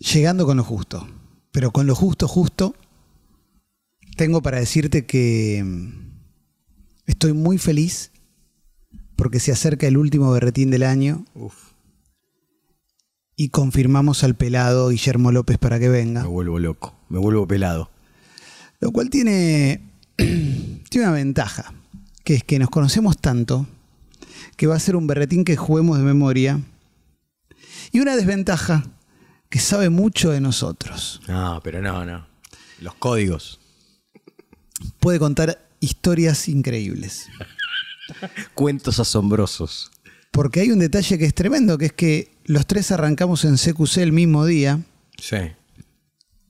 llegando con lo justo. Pero con lo justo, justo, tengo para decirte que mm, estoy muy feliz porque se acerca el último berretín del año. Y confirmamos al pelado Guillermo López para que venga. Me vuelvo loco, me vuelvo pelado. Lo cual tiene, tiene una ventaja, que es que nos conocemos tanto que va a ser un berretín que juguemos de memoria. Y una desventaja, que sabe mucho de nosotros. No, pero no, no. Los códigos. Puede contar historias increíbles. Cuentos asombrosos. Porque hay un detalle que es tremendo, que es que los tres arrancamos en CQC el mismo día. Sí.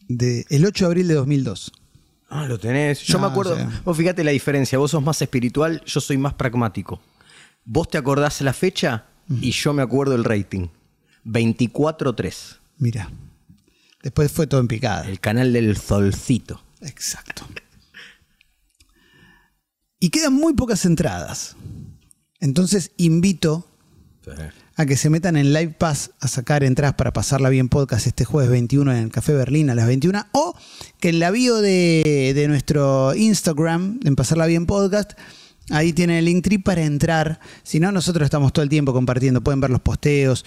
De, el 8 de abril de 2002. Ah, lo tenés. Yo me ah, acuerdo. vos fíjate la diferencia. Vos sos más espiritual, yo soy más pragmático. Vos te acordás la fecha y yo me acuerdo el rating. 24-3. Mira. Después fue todo en picada. El canal del solcito. Exacto. Y quedan muy pocas entradas. Entonces invito a que se metan en Live Pass a sacar entradas para pasarla bien podcast este jueves 21 en el Café Berlín a las 21 o que en la bio de, nuestro Instagram, en pasarla bien podcast, ahí tienen el link trip para entrar. Si no, nosotros estamos todo el tiempo compartiendo, pueden ver los posteos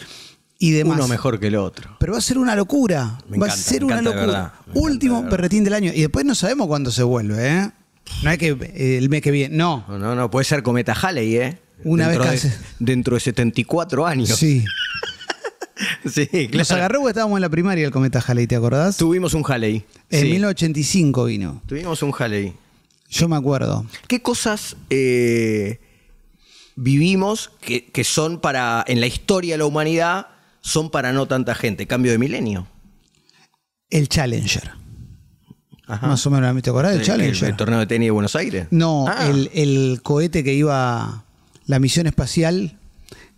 uno mejor que el otro. Pero va a ser una locura. va a ser una locura. Último perretín del año. Y después no sabemos cuándo se vuelve, ¿eh? No es que eh, el mes que viene, no. No, no, puede ser Cometa Halley, ¿eh? Una dentro vez de, Dentro de 74 años. Sí. sí, claro. Nos agarró porque estábamos en la primaria el Cometa Halley, ¿te acordás? Tuvimos un Halley. En 1985 vino. Tuvimos un Halley. Yo me acuerdo. ¿Qué cosas eh, vivimos que, que son para, en la historia de la humanidad, son para no tanta gente? ¿Cambio de milenio? El Challenger. Ajá. Más o menos, ¿te acordás del Challenger? El, torneo de tenis de Buenos Aires? No, ah. el, cohete que iba la misión espacial,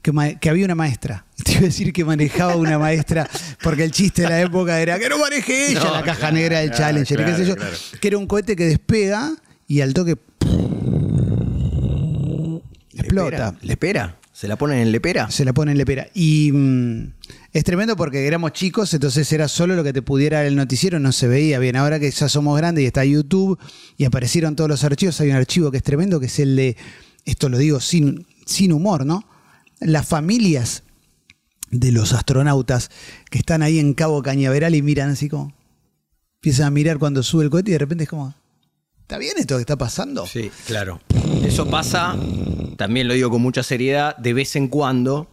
que, que había una maestra. Te iba a decir que manejaba una maestra, porque el chiste de la época era que no maneje ella la caja negra del Challenger, Que era un cohete que despega y al toque... Explota. ¿Le espera? ¿Se la ponen en lepera? Se la ponen en lepera. Y mm, es tremendo porque éramos chicos, entonces era solo lo que te pudiera el noticiero, no se veía bien. Ahora que ya somos grandes y está YouTube y aparecieron todos los archivos, hay un archivo que es tremendo, que es el de, esto lo digo sin, sin humor, ¿no? Las familias de los astronautas que están ahí en Cabo Cañaveral y miran así como... Empiezan a mirar cuando sube el cohete y de repente es como... ¿Está bien esto que está pasando? Sí, claro. Eso pasa, también lo digo con mucha seriedad, de vez en cuando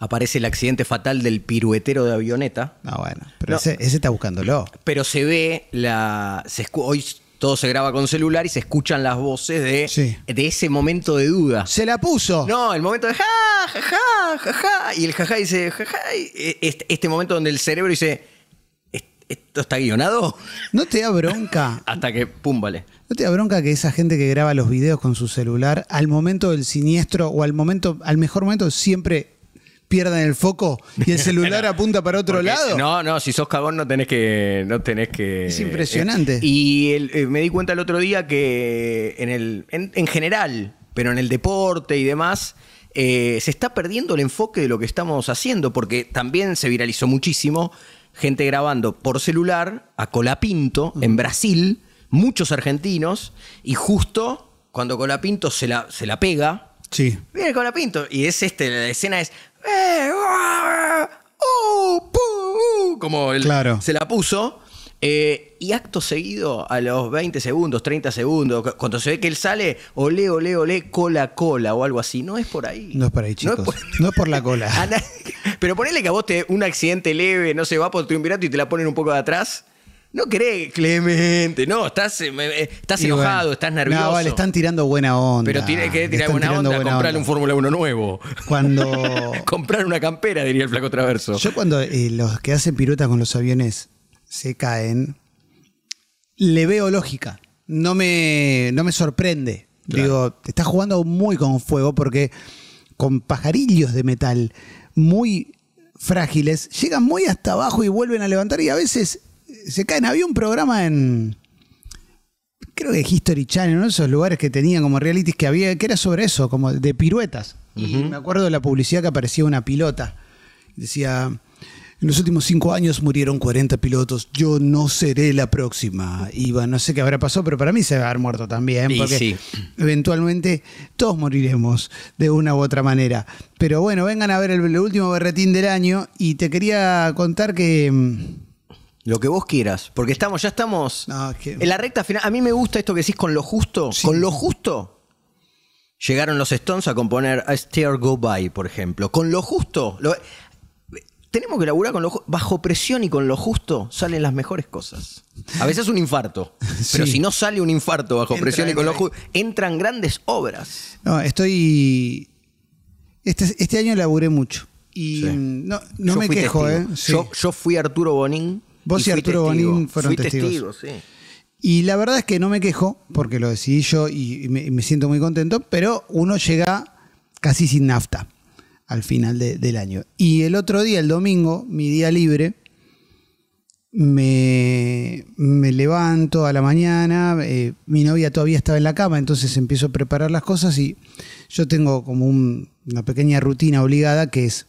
aparece el accidente fatal del piruetero de avioneta. Ah, bueno, pero ese, está buscándolo. Pero se ve la. hoy todo se graba con celular y se escuchan las voces de, de ese momento de duda. Se la puso. No, el momento de ja, ja, ja, Y el jaja ja dice, ja, e, este, este momento donde el cerebro dice ¿esto está guionado? ¿No te da bronca? Hasta que, pum, vale. ¿No te da bronca que esa gente que graba los videos con su celular, al momento del siniestro o al momento, al mejor momento, siempre pierdan el foco y el celular apunta para otro lado. No, no, si sos cagón no tenés que. No tenés que es impresionante. Eh, y eh, me di cuenta el otro día que en el. general, pero en el deporte y demás. Eh, se está perdiendo el enfoque de lo que estamos haciendo, porque también se viralizó muchísimo gente grabando por celular a Colapinto en Brasil, muchos argentinos, y justo cuando Colapinto se la, se la pega. Sí. Viene Colapinto. Y es este, la escena es. Eh, oh, uh", como el, se la puso. Eh, y acto seguido, a los 20 segundos, 30 segundos, cuando se ve que él sale, olé, olé, olé, cola, cola o algo así. No es por ahí. No es por ahí, chicos. No es por, la cola. Pero ponele que a vos te un accidente leve, no se va por el triunvirato y te la ponen un poco de atrás. No cree Clemente, no, estás, eh, eh, estás enojado, estás nervioso. No, le están tirando buena onda. Pero tiene que tirar buena onda, buena comprarle un Fórmula 1 nuevo. Cuando. comprar una campera, diría el flaco traverso. Yo cuando los que hacen piruetas con los aviones se caen, le veo lógica. No me, no me sorprende. Digo, te estás jugando muy con fuego porque con pajarillos de metal muy frágiles llegan muy hasta abajo y vuelven a levantar y a veces se caen. Había un programa en. Creo que History Channel, ¿no? esos lugares que tenían como realities que había, que era sobre eso, como de piruetas. y Me acuerdo de la publicidad que aparecía una pilota. Decía, en los últimos cinco años murieron 40 pilotos. Yo no seré la próxima. Iba, no sé qué habrá pasado, pero para mí se va a haber muerto también. porque eventualmente todos moriremos de una u otra manera. Pero bueno, vengan a ver el, último berretín del año. Y te quería contar que. Mm, lo que vos quieras, porque estamos, ya estamos en la recta final. A mí me gusta esto que decís con lo justo. Con lo justo llegaron los Stones a componer A Steer Go By, por ejemplo. Con lo justo. Lo tenemos que laburar con bajo presión y con lo justo salen las mejores cosas. A veces un infarto, pero si no sale un infarto bajo presión y con lo justo, entran grandes obras. No, estoy este, este año laburé mucho y no, me quejo, eh. yo, yo, fui Arturo Bonín. Vos y, Arturo Bonín fueron fui Testigo, y la verdad es que no me quejo porque lo decidí yo y me siento muy contento, pero uno llega casi sin nafta al final del año. Y el otro día, el domingo, mi día libre, me, me levanto a la mañana, eh, mi novia todavía estaba en la cama, entonces empiezo a preparar las cosas y yo tengo como una pequeña rutina obligada que es...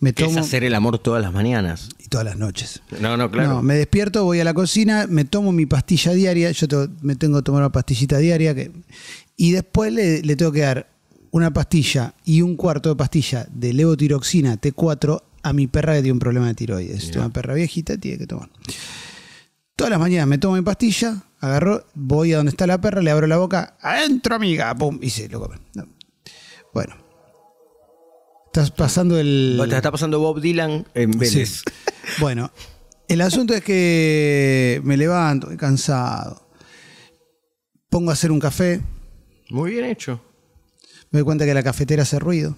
Me es hacer el amor todas las mañanas. Y todas las noches. No, no, claro. No, me despierto, voy a la cocina, me tomo mi pastilla diaria, yo me tengo que tomar una pastillita diaria que, y después le tengo que dar una pastilla y un cuarto de pastilla de levotiroxina T4 a mi perra que tiene un problema de tiroides. Una perra viejita tiene que tomar. Todas las mañanas me tomo mi pastilla, agarro, voy a donde está la perra, le abro la boca, adentro amiga, pum, y se lo come. Bueno. Estás pasando el... Te está pasando Bob Dylan en Vélez. bueno, el asunto es que me levanto, cansado. Pongo a hacer un café. Muy bien hecho. Me doy cuenta que la cafetera hace ruido.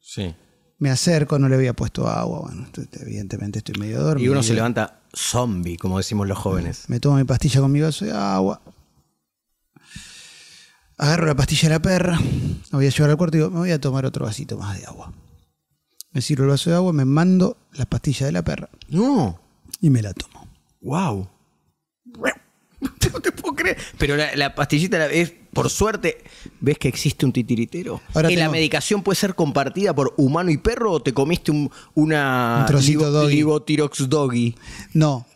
Sí. Me acerco, no le había puesto agua. Bueno, evidentemente estoy medio dormido. Y uno se levanta zombie, como decimos los jóvenes. Me tomo mi pastilla con mi vaso de agua. Agarro la pastilla de la perra, me voy a llevar al cuarto y digo, me voy a tomar otro vasito más de agua. Me sirvo el vaso de agua, me mando la pastilla de la perra. No. Y me la tomo. Wow. no te puedo creer. Pero la, pastillita es, por suerte, ves que existe un titiritero. Ahora ¿La medicación puede ser compartida por humano y perro o te comiste una un trocito doggy. doggy? No.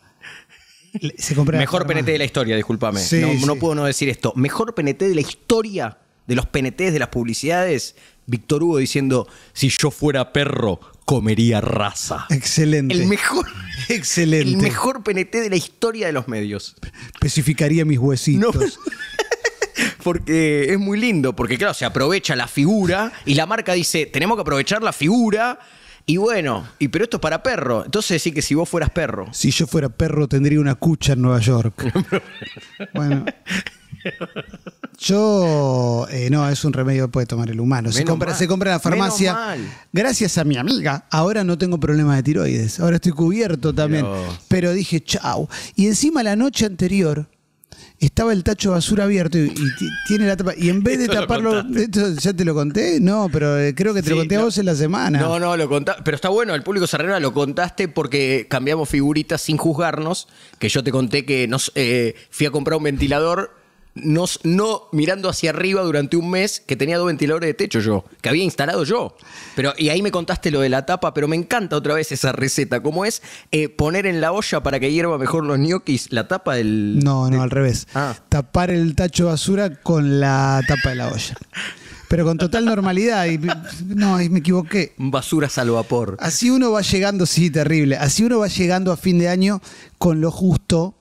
Mejor PNT de la historia, discúlpame. no, no puedo no decir esto. Mejor PNT de la historia de los PNTs, de las publicidades, Víctor Hugo diciendo, si yo fuera perro, comería raza. Excelente. El mejor. Excelente. El mejor PNT de la historia de los medios. Especificaría mis huesitos. porque es muy lindo, porque claro, se aprovecha la figura y la marca dice, tenemos que aprovechar la figura. Y bueno, y pero esto es para perro. Entonces sí que si vos fueras perro. Si yo fuera perro tendría una cucha en Nueva York. bueno. Yo, eh, no, es un remedio que puede tomar el humano. Se compra, se compra, en la farmacia. Gracias a mi amiga, ahora no tengo problema de tiroides. Ahora estoy cubierto también. Pero dije, chau. Y encima la noche anterior estaba el tacho de basura abierto y, tiene la tapa. Y en vez de taparlo, ¿ya te lo conté? No, pero eh, creo que te lo conté a vos en la semana. No, no, lo contaste. Pero está bueno, el público se arregla, lo contaste porque cambiamos figuritas sin juzgarnos. Que yo te conté que nos, eh, fui a comprar un ventilador no, mirando hacia arriba durante un mes que tenía dos ventiladores de techo yo, que había instalado yo. Pero, y ahí me contaste lo de la tapa, pero me encanta otra vez esa receta. ¿Cómo es eh, poner en la olla para que hierva mejor los ñoquis la tapa del. No, no, al revés. Ah. Tapar el tacho de basura con la tapa de la olla. pero con total normalidad. Y, no, me equivoqué. Basuras al vapor. Así uno va llegando, sí, terrible. Así uno va llegando a fin de año con lo justo.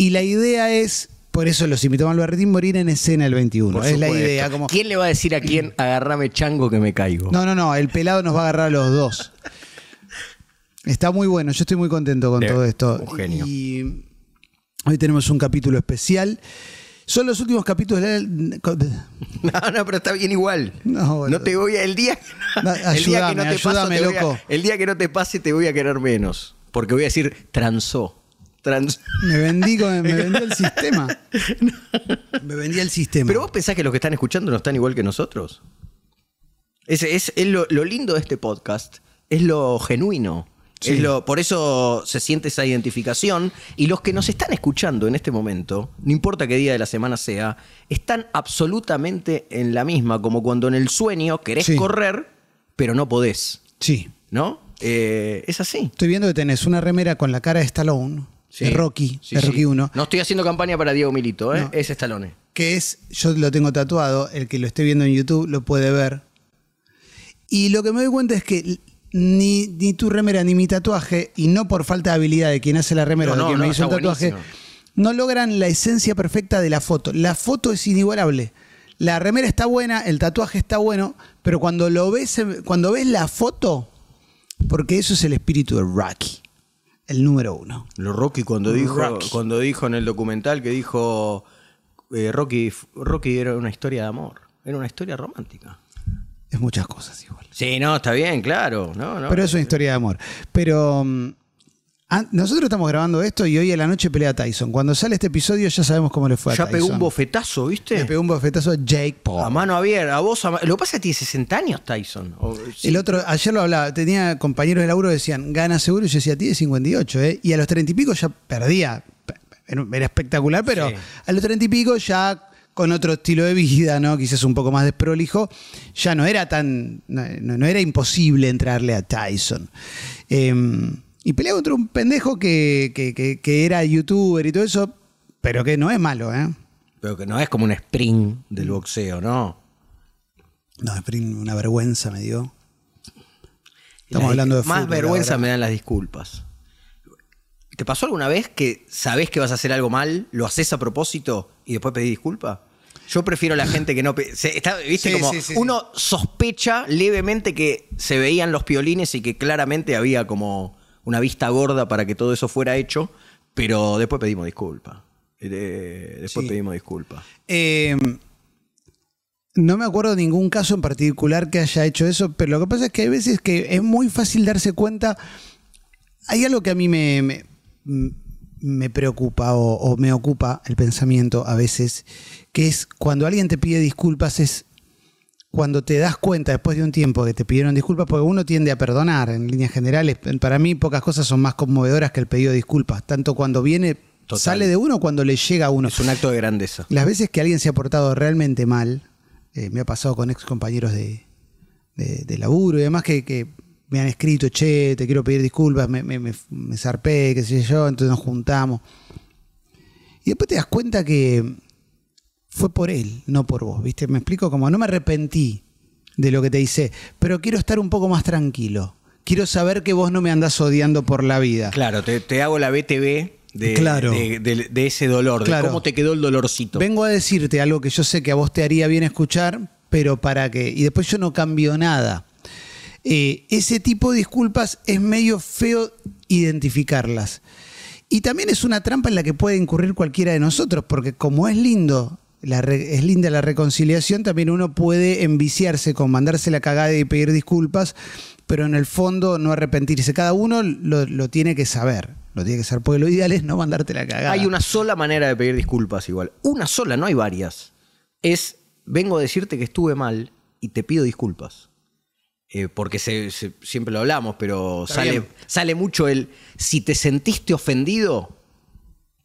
Y la idea es por eso los invitamos a Albertín morir en escena el 21. es la idea. Como... ¿Quién le va a decir a quién agarrame chango que me caigo? No, no, no. El pelado nos va a agarrar a los dos. Está muy bueno. Yo estoy muy contento con todo esto. Y hoy tenemos un capítulo especial. Son los últimos capítulos. No, no, pero está bien igual. No, te voy a. El día, el día que no te pase, te voy a querer menos. Porque voy a decir transó. Trans... Me vendí, me vendí el sistema. Me vendí el sistema. Pero vos pensás que los que están escuchando no están igual que nosotros. Es, es, lo, lindo de este podcast, es lo genuino. por eso se siente esa identificación. Y los que nos están escuchando en este momento, no importa qué día de la semana sea, están absolutamente en la misma, como cuando en el sueño querés correr, pero no podés. Sí. ¿No? Eh, es así. Estoy viendo que tenés una remera con la cara de Stallone Rocky, Rocky No estoy haciendo campaña para Diego Milito, ¿eh? es Que es, yo lo tengo tatuado, el que lo esté viendo en YouTube lo puede ver. Y lo que me doy cuenta es que ni, ni tu remera ni mi tatuaje, y no por falta de habilidad de quien hace la remera o de quien me hizo el tatuaje, no logran la esencia perfecta de la foto. La foto es inigualable. La remera está buena, el tatuaje está bueno, pero cuando lo ves, cuando ves la foto, porque eso es el espíritu de Rocky el número uno. Lo Rocky cuando dijo, Cuando dijo en el documental que dijo eh, Rocky, Rocky era una historia de amor, era una historia romántica. Es muchas cosas igual. Sí, no, está bien, claro. Pero es una historia de amor. Pero mm, Ah, nosotros estamos grabando esto y hoy en la noche pelea Tyson. Cuando sale este episodio ya sabemos cómo le fue a ya Tyson. Ya pegó un bofetazo, ¿viste? Le pegó un bofetazo a Jake Paul. A mano abierta, a vos. Lo pasa a ti de 60 años Tyson. El otro, ayer lo hablaba, tenía compañeros de lauro que decían, gana seguro, y yo decía, a ti de 58, ¿eh? Y a los 30 y pico ya perdía. Era espectacular, pero a los 30 y pico ya con otro estilo de vida, ¿no? Quizás un poco más desprolijo, ya no era tan. No, era imposible entrarle a Tyson. Eh, y pelea contra un pendejo que, era youtuber y todo eso, pero que no es malo, ¿eh? Pero que no es como un sprint del boxeo, ¿no? No, sprint, una vergüenza me dio. Estamos hablando de Más vergüenza me dan las disculpas. ¿Te pasó alguna vez que sabes que vas a hacer algo mal, lo haces a propósito y después pedís disculpas? Yo prefiero la gente que no. ¿Viste? como uno sospecha levemente que se veían los piolines y que claramente había como una vista gorda para que todo eso fuera hecho, pero después pedimos disculpas. Eh, después pedimos disculpas. Eh, no me acuerdo de ningún caso en particular que haya hecho eso, pero lo que pasa es que hay veces que es muy fácil darse cuenta. Hay algo que a mí me, me, preocupa o, me ocupa el pensamiento a veces, que es cuando alguien te pide disculpas es cuando te das cuenta después de un tiempo que te pidieron disculpas, porque uno tiende a perdonar en líneas generales. Para mí pocas cosas son más conmovedoras que el pedido de disculpas, tanto cuando viene, sale de uno cuando le llega a uno. Es un acto de grandeza. Las veces que alguien se ha portado realmente mal, eh, me ha pasado con ex compañeros de, laburo y demás que, me han escrito, che, te quiero pedir disculpas, me, me, me, me zarpé, qué sé yo, entonces nos juntamos. Y después te das cuenta que fue por él, no por vos. ¿Viste? Me explico como no me arrepentí de lo que te hice, pero quiero estar un poco más tranquilo. Quiero saber que vos no me andás odiando por la vida. Claro, te, hago la BTV de, de, ese dolor, de cómo te quedó el dolorcito. Vengo a decirte algo que yo sé que a vos te haría bien escuchar, pero para qué. Y después yo no cambio nada. Eh, ese tipo de disculpas es medio feo identificarlas. Y también es una trampa en la que puede incurrir cualquiera de nosotros, porque como es lindo es linda la reconciliación, también uno puede enviciarse con mandarse la cagada y pedir disculpas, pero en el fondo no arrepentirse. Cada uno lo, tiene que saber, lo tiene que saber, porque lo ideal es no mandarte la cagada. Hay una sola manera de pedir disculpas igual, una sola, no hay varias. Es, vengo a decirte que estuve mal y te pido disculpas. Eh, porque siempre lo hablamos, pero sale, sale mucho el, si te sentiste ofendido,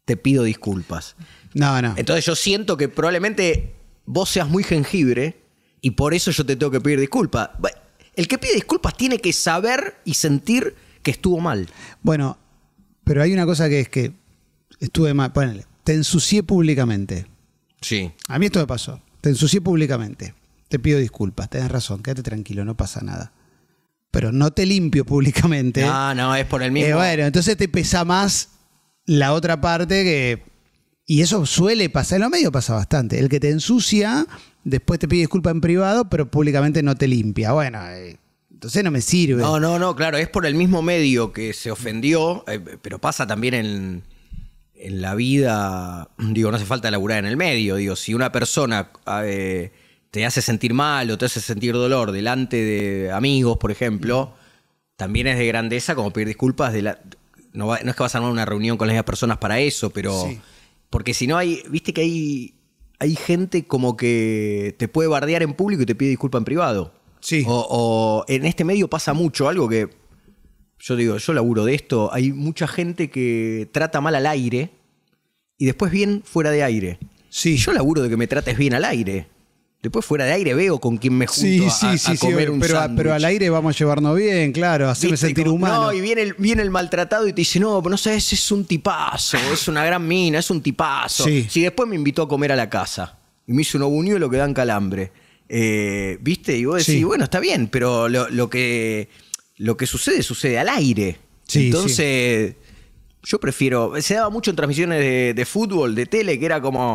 te pido disculpas. No, no. Entonces yo siento que probablemente vos seas muy jengibre y por eso yo te tengo que pedir disculpas. El que pide disculpas tiene que saber y sentir que estuvo mal. Bueno, pero hay una cosa que es que estuve mal. Ponele, te ensucié públicamente. Sí. A mí esto me pasó. Te ensucié públicamente. Te pido disculpas. Tenés razón. Quédate tranquilo. No pasa nada. Pero no te limpio públicamente. No, no, es por el mismo. Eh, bueno, entonces te pesa más la otra parte que y eso suele pasar, en los medios pasa bastante. El que te ensucia, después te pide disculpa en privado, pero públicamente no te limpia. Bueno, eh, entonces no me sirve. No, no, no, claro, es por el mismo medio que se ofendió, eh, pero pasa también en, la vida, digo, no hace falta laburar en el medio, digo, si una persona ah, eh, te hace sentir mal o te hace sentir dolor delante de amigos, por ejemplo, también es de grandeza como pedir disculpas, de la, no, es que vas a armar una reunión con las mismas personas para eso, pero... Porque si no hay, viste que hay, hay gente como que te puede bardear en público y te pide disculpa en privado. Sí. O, o en este medio pasa mucho algo que yo digo, yo laburo de esto, hay mucha gente que trata mal al aire y después bien fuera de aire. Sí. Yo laburo de que me trates bien al aire. Después fuera de aire veo con quién me junto a, sí, comer un pero, pero al aire vamos a llevarnos bien, claro, así sentir humano. y viene el, el maltratado y te dice, no, pero no sabes, es un tipazo, ah. es una gran mina, es un tipazo. Si después me invitó a comer a la casa y me hizo y lo que dan calambre. Eh, ¿Viste? Y vos decís, bueno, está bien, pero lo, que, lo que sucede, sucede al aire. Sí, Entonces yo prefiero. Se daba mucho en transmisiones de, fútbol, de tele, que era como.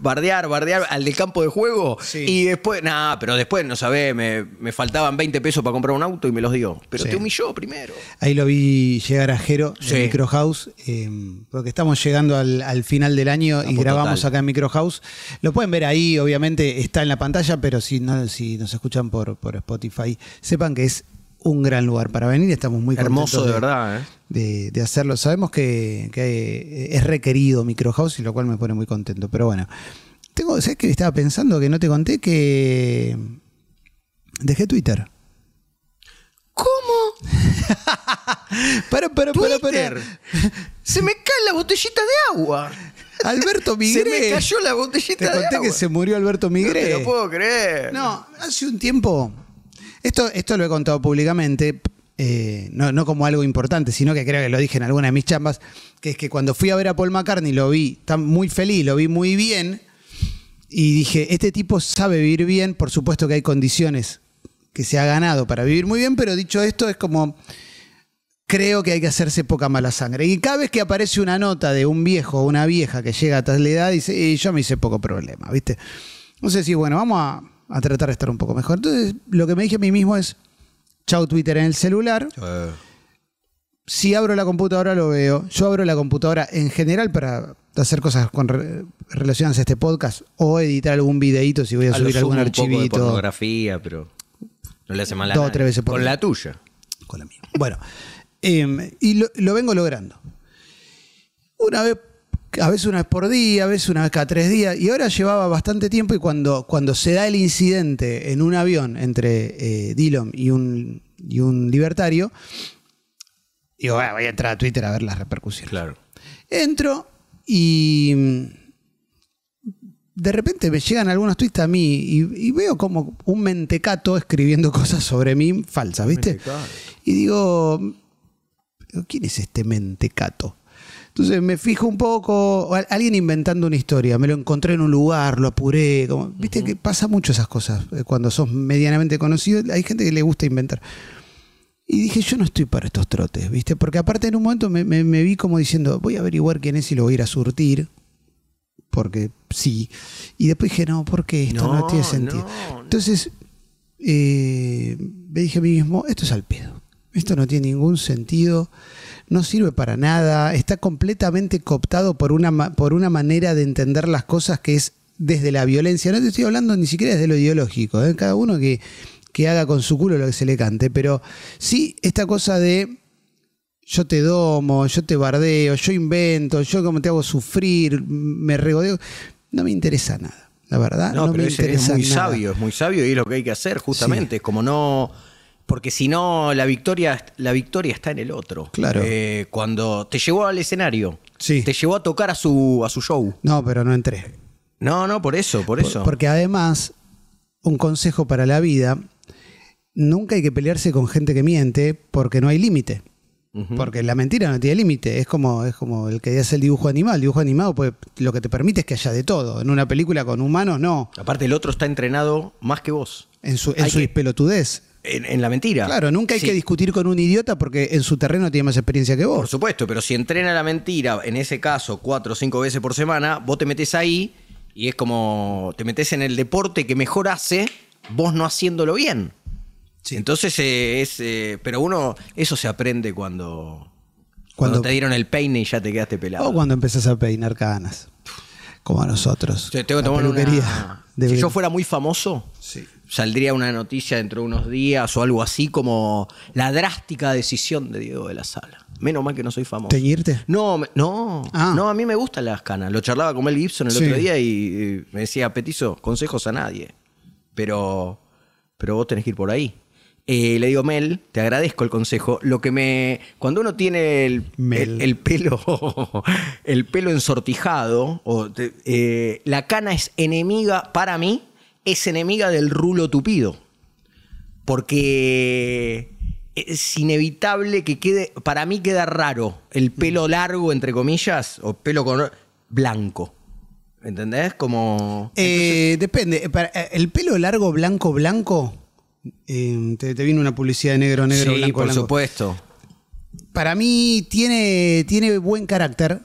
Bardear, bardear al del campo de juego. Y después, nada, pero después, no sabés, me, faltaban 20 pesos para comprar un auto y me los dio. Pero te humilló primero. Ahí lo vi llegar a Jero en Micro House, eh, porque estamos llegando al, final del año ah, y pues, grabamos acá en Micro House. Lo pueden ver ahí, obviamente, está en la pantalla, pero si, no, si nos escuchan por, por Spotify, sepan que es un gran lugar para venir. Estamos muy Hermoso, de, verdad. ¿eh? De, hacerlo. Sabemos que, eh, es requerido y lo cual me pone muy contento. Pero bueno, tengo, ¿sabes que estaba pensando que no te conté? Que dejé Twitter. ¿Cómo? para, para, para, Se me cae la botellita de agua. Alberto Migré. Se me cayó la botellita de agua! Te conté que se murió Alberto Migré. No puedo creer. No, hace un tiempo esto, lo he contado públicamente, eh, no, como algo importante, sino que creo que lo dije en alguna de mis chambas, que es que cuando fui a ver a Paul McCartney lo vi tan muy feliz, lo vi muy bien, y dije, este tipo sabe vivir bien, por supuesto que hay condiciones que se ha ganado para vivir muy bien, pero dicho esto es como, creo que hay que hacerse poca mala sangre. Y cada vez que aparece una nota de un viejo o una vieja que llega a tal edad, dice, y eh, yo me hice poco problema, ¿viste? No sé si, bueno, vamos a a tratar de estar un poco mejor. Entonces, lo que me dije a mí mismo es, chau Twitter en el celular. Si abro la computadora lo veo. Yo abro la computadora en general para hacer cosas con relacionadas a este podcast o editar algún videito si voy a, subir algún un archivito. Poco de pornografía, pero no le hace mal a veces por Con la tuya. Con la mía. bueno, em, y lo, lo vengo logrando. Una vez a veces una vez por día, a veces una vez cada tres días, y ahora llevaba bastante tiempo y cuando, cuando se da el incidente en un avión entre eh, y un, y un libertario, digo, ah, voy a entrar a Twitter a ver las repercusiones. Claro. Entro y mm, de repente me llegan algunos tweets a mí y, veo como un mentecato escribiendo cosas sobre mí falsas, ¿viste? Y digo, ¿quién es este mentecato? Entonces me fijo un poco, alguien inventando una historia, me lo encontré en un lugar, lo apuré, como, viste que pasa mucho esas cosas, eh, cuando sos medianamente conocido, hay gente que le gusta inventar. Y dije, yo no estoy para estos trotes, ¿viste? Porque aparte en un momento me, vi como diciendo, voy a averiguar quién es y lo voy a ir a surtir, porque sí. Y después dije, no, porque esto no, tiene sentido. Entonces, eh, me dije a mí mismo, esto es al pedo. Esto no tiene ningún sentido, no sirve para nada, está completamente cooptado por una, por una manera de entender las cosas que es desde la violencia. No te estoy hablando ni siquiera desde lo ideológico, ¿eh? cada uno que, haga con su culo lo que se le cante, pero sí esta cosa de yo te domo, yo te bardeo, yo invento, yo como te hago sufrir, me regodeo, no me interesa nada. La verdad, no, me es, interesa es muy sabio, es muy sabio y es lo que hay que hacer, justamente. Es como no, porque si no, la victoria, la victoria está en el otro. Claro. Eh, cuando te llevó al escenario, te llevó a tocar a su, a su show. No, pero no entré. No, no, por eso, por, eso. Porque además, un consejo para la vida, nunca hay que pelearse con gente que miente porque no hay límite. Porque la mentira no tiene límite, es como, es como el que hace el dibujo animal. El dibujo animado pues, lo que te permite es que haya de todo. En una película con humanos, no. Aparte, el otro está entrenado más que vos. En su, en en, la mentira. Claro, nunca hay que discutir con un idiota porque en su terreno tiene más experiencia que vos. Por supuesto, pero si entrena la mentira, en ese caso, cuatro o cinco veces por semana, vos te metes ahí y es como te metes en el deporte que mejor hace, vos no haciéndolo bien. Sí. Entonces, eh, es, eh, pero uno, eso se aprende cuando, cuando, cuando, te dieron el peine y ya te quedaste pelado. O cuando empezás a peinar canas. como a nosotros. tengo Si yo fuera muy famoso, saldría una noticia dentro de unos días o algo así como la drástica decisión de Diego de la Sala. Menos mal que no soy famoso. ¿Teñirte? No, no, ah. no, a mí me gustan las canas. Lo charlaba con Mel Gibson el otro día y, me decía, Petizo, consejos a nadie. Pero, pero vos tenés que ir por ahí. Eh, le digo, Mel, te agradezco el consejo. Lo que me. Cuando uno tiene el, pelo. el pelo ensortijado. O eh, la cana es enemiga, para mí, es enemiga del rulo tupido. Porque eh, es inevitable que quede. Para mí queda raro el pelo mm. largo, entre comillas, o pelo con blanco. ¿Entendés? Como. depende. El pelo largo, blanco, blanco Em, te, vino una publicidad de negro, negro, sí, blanco, por supuesto. Para mí tiene, tiene buen carácter.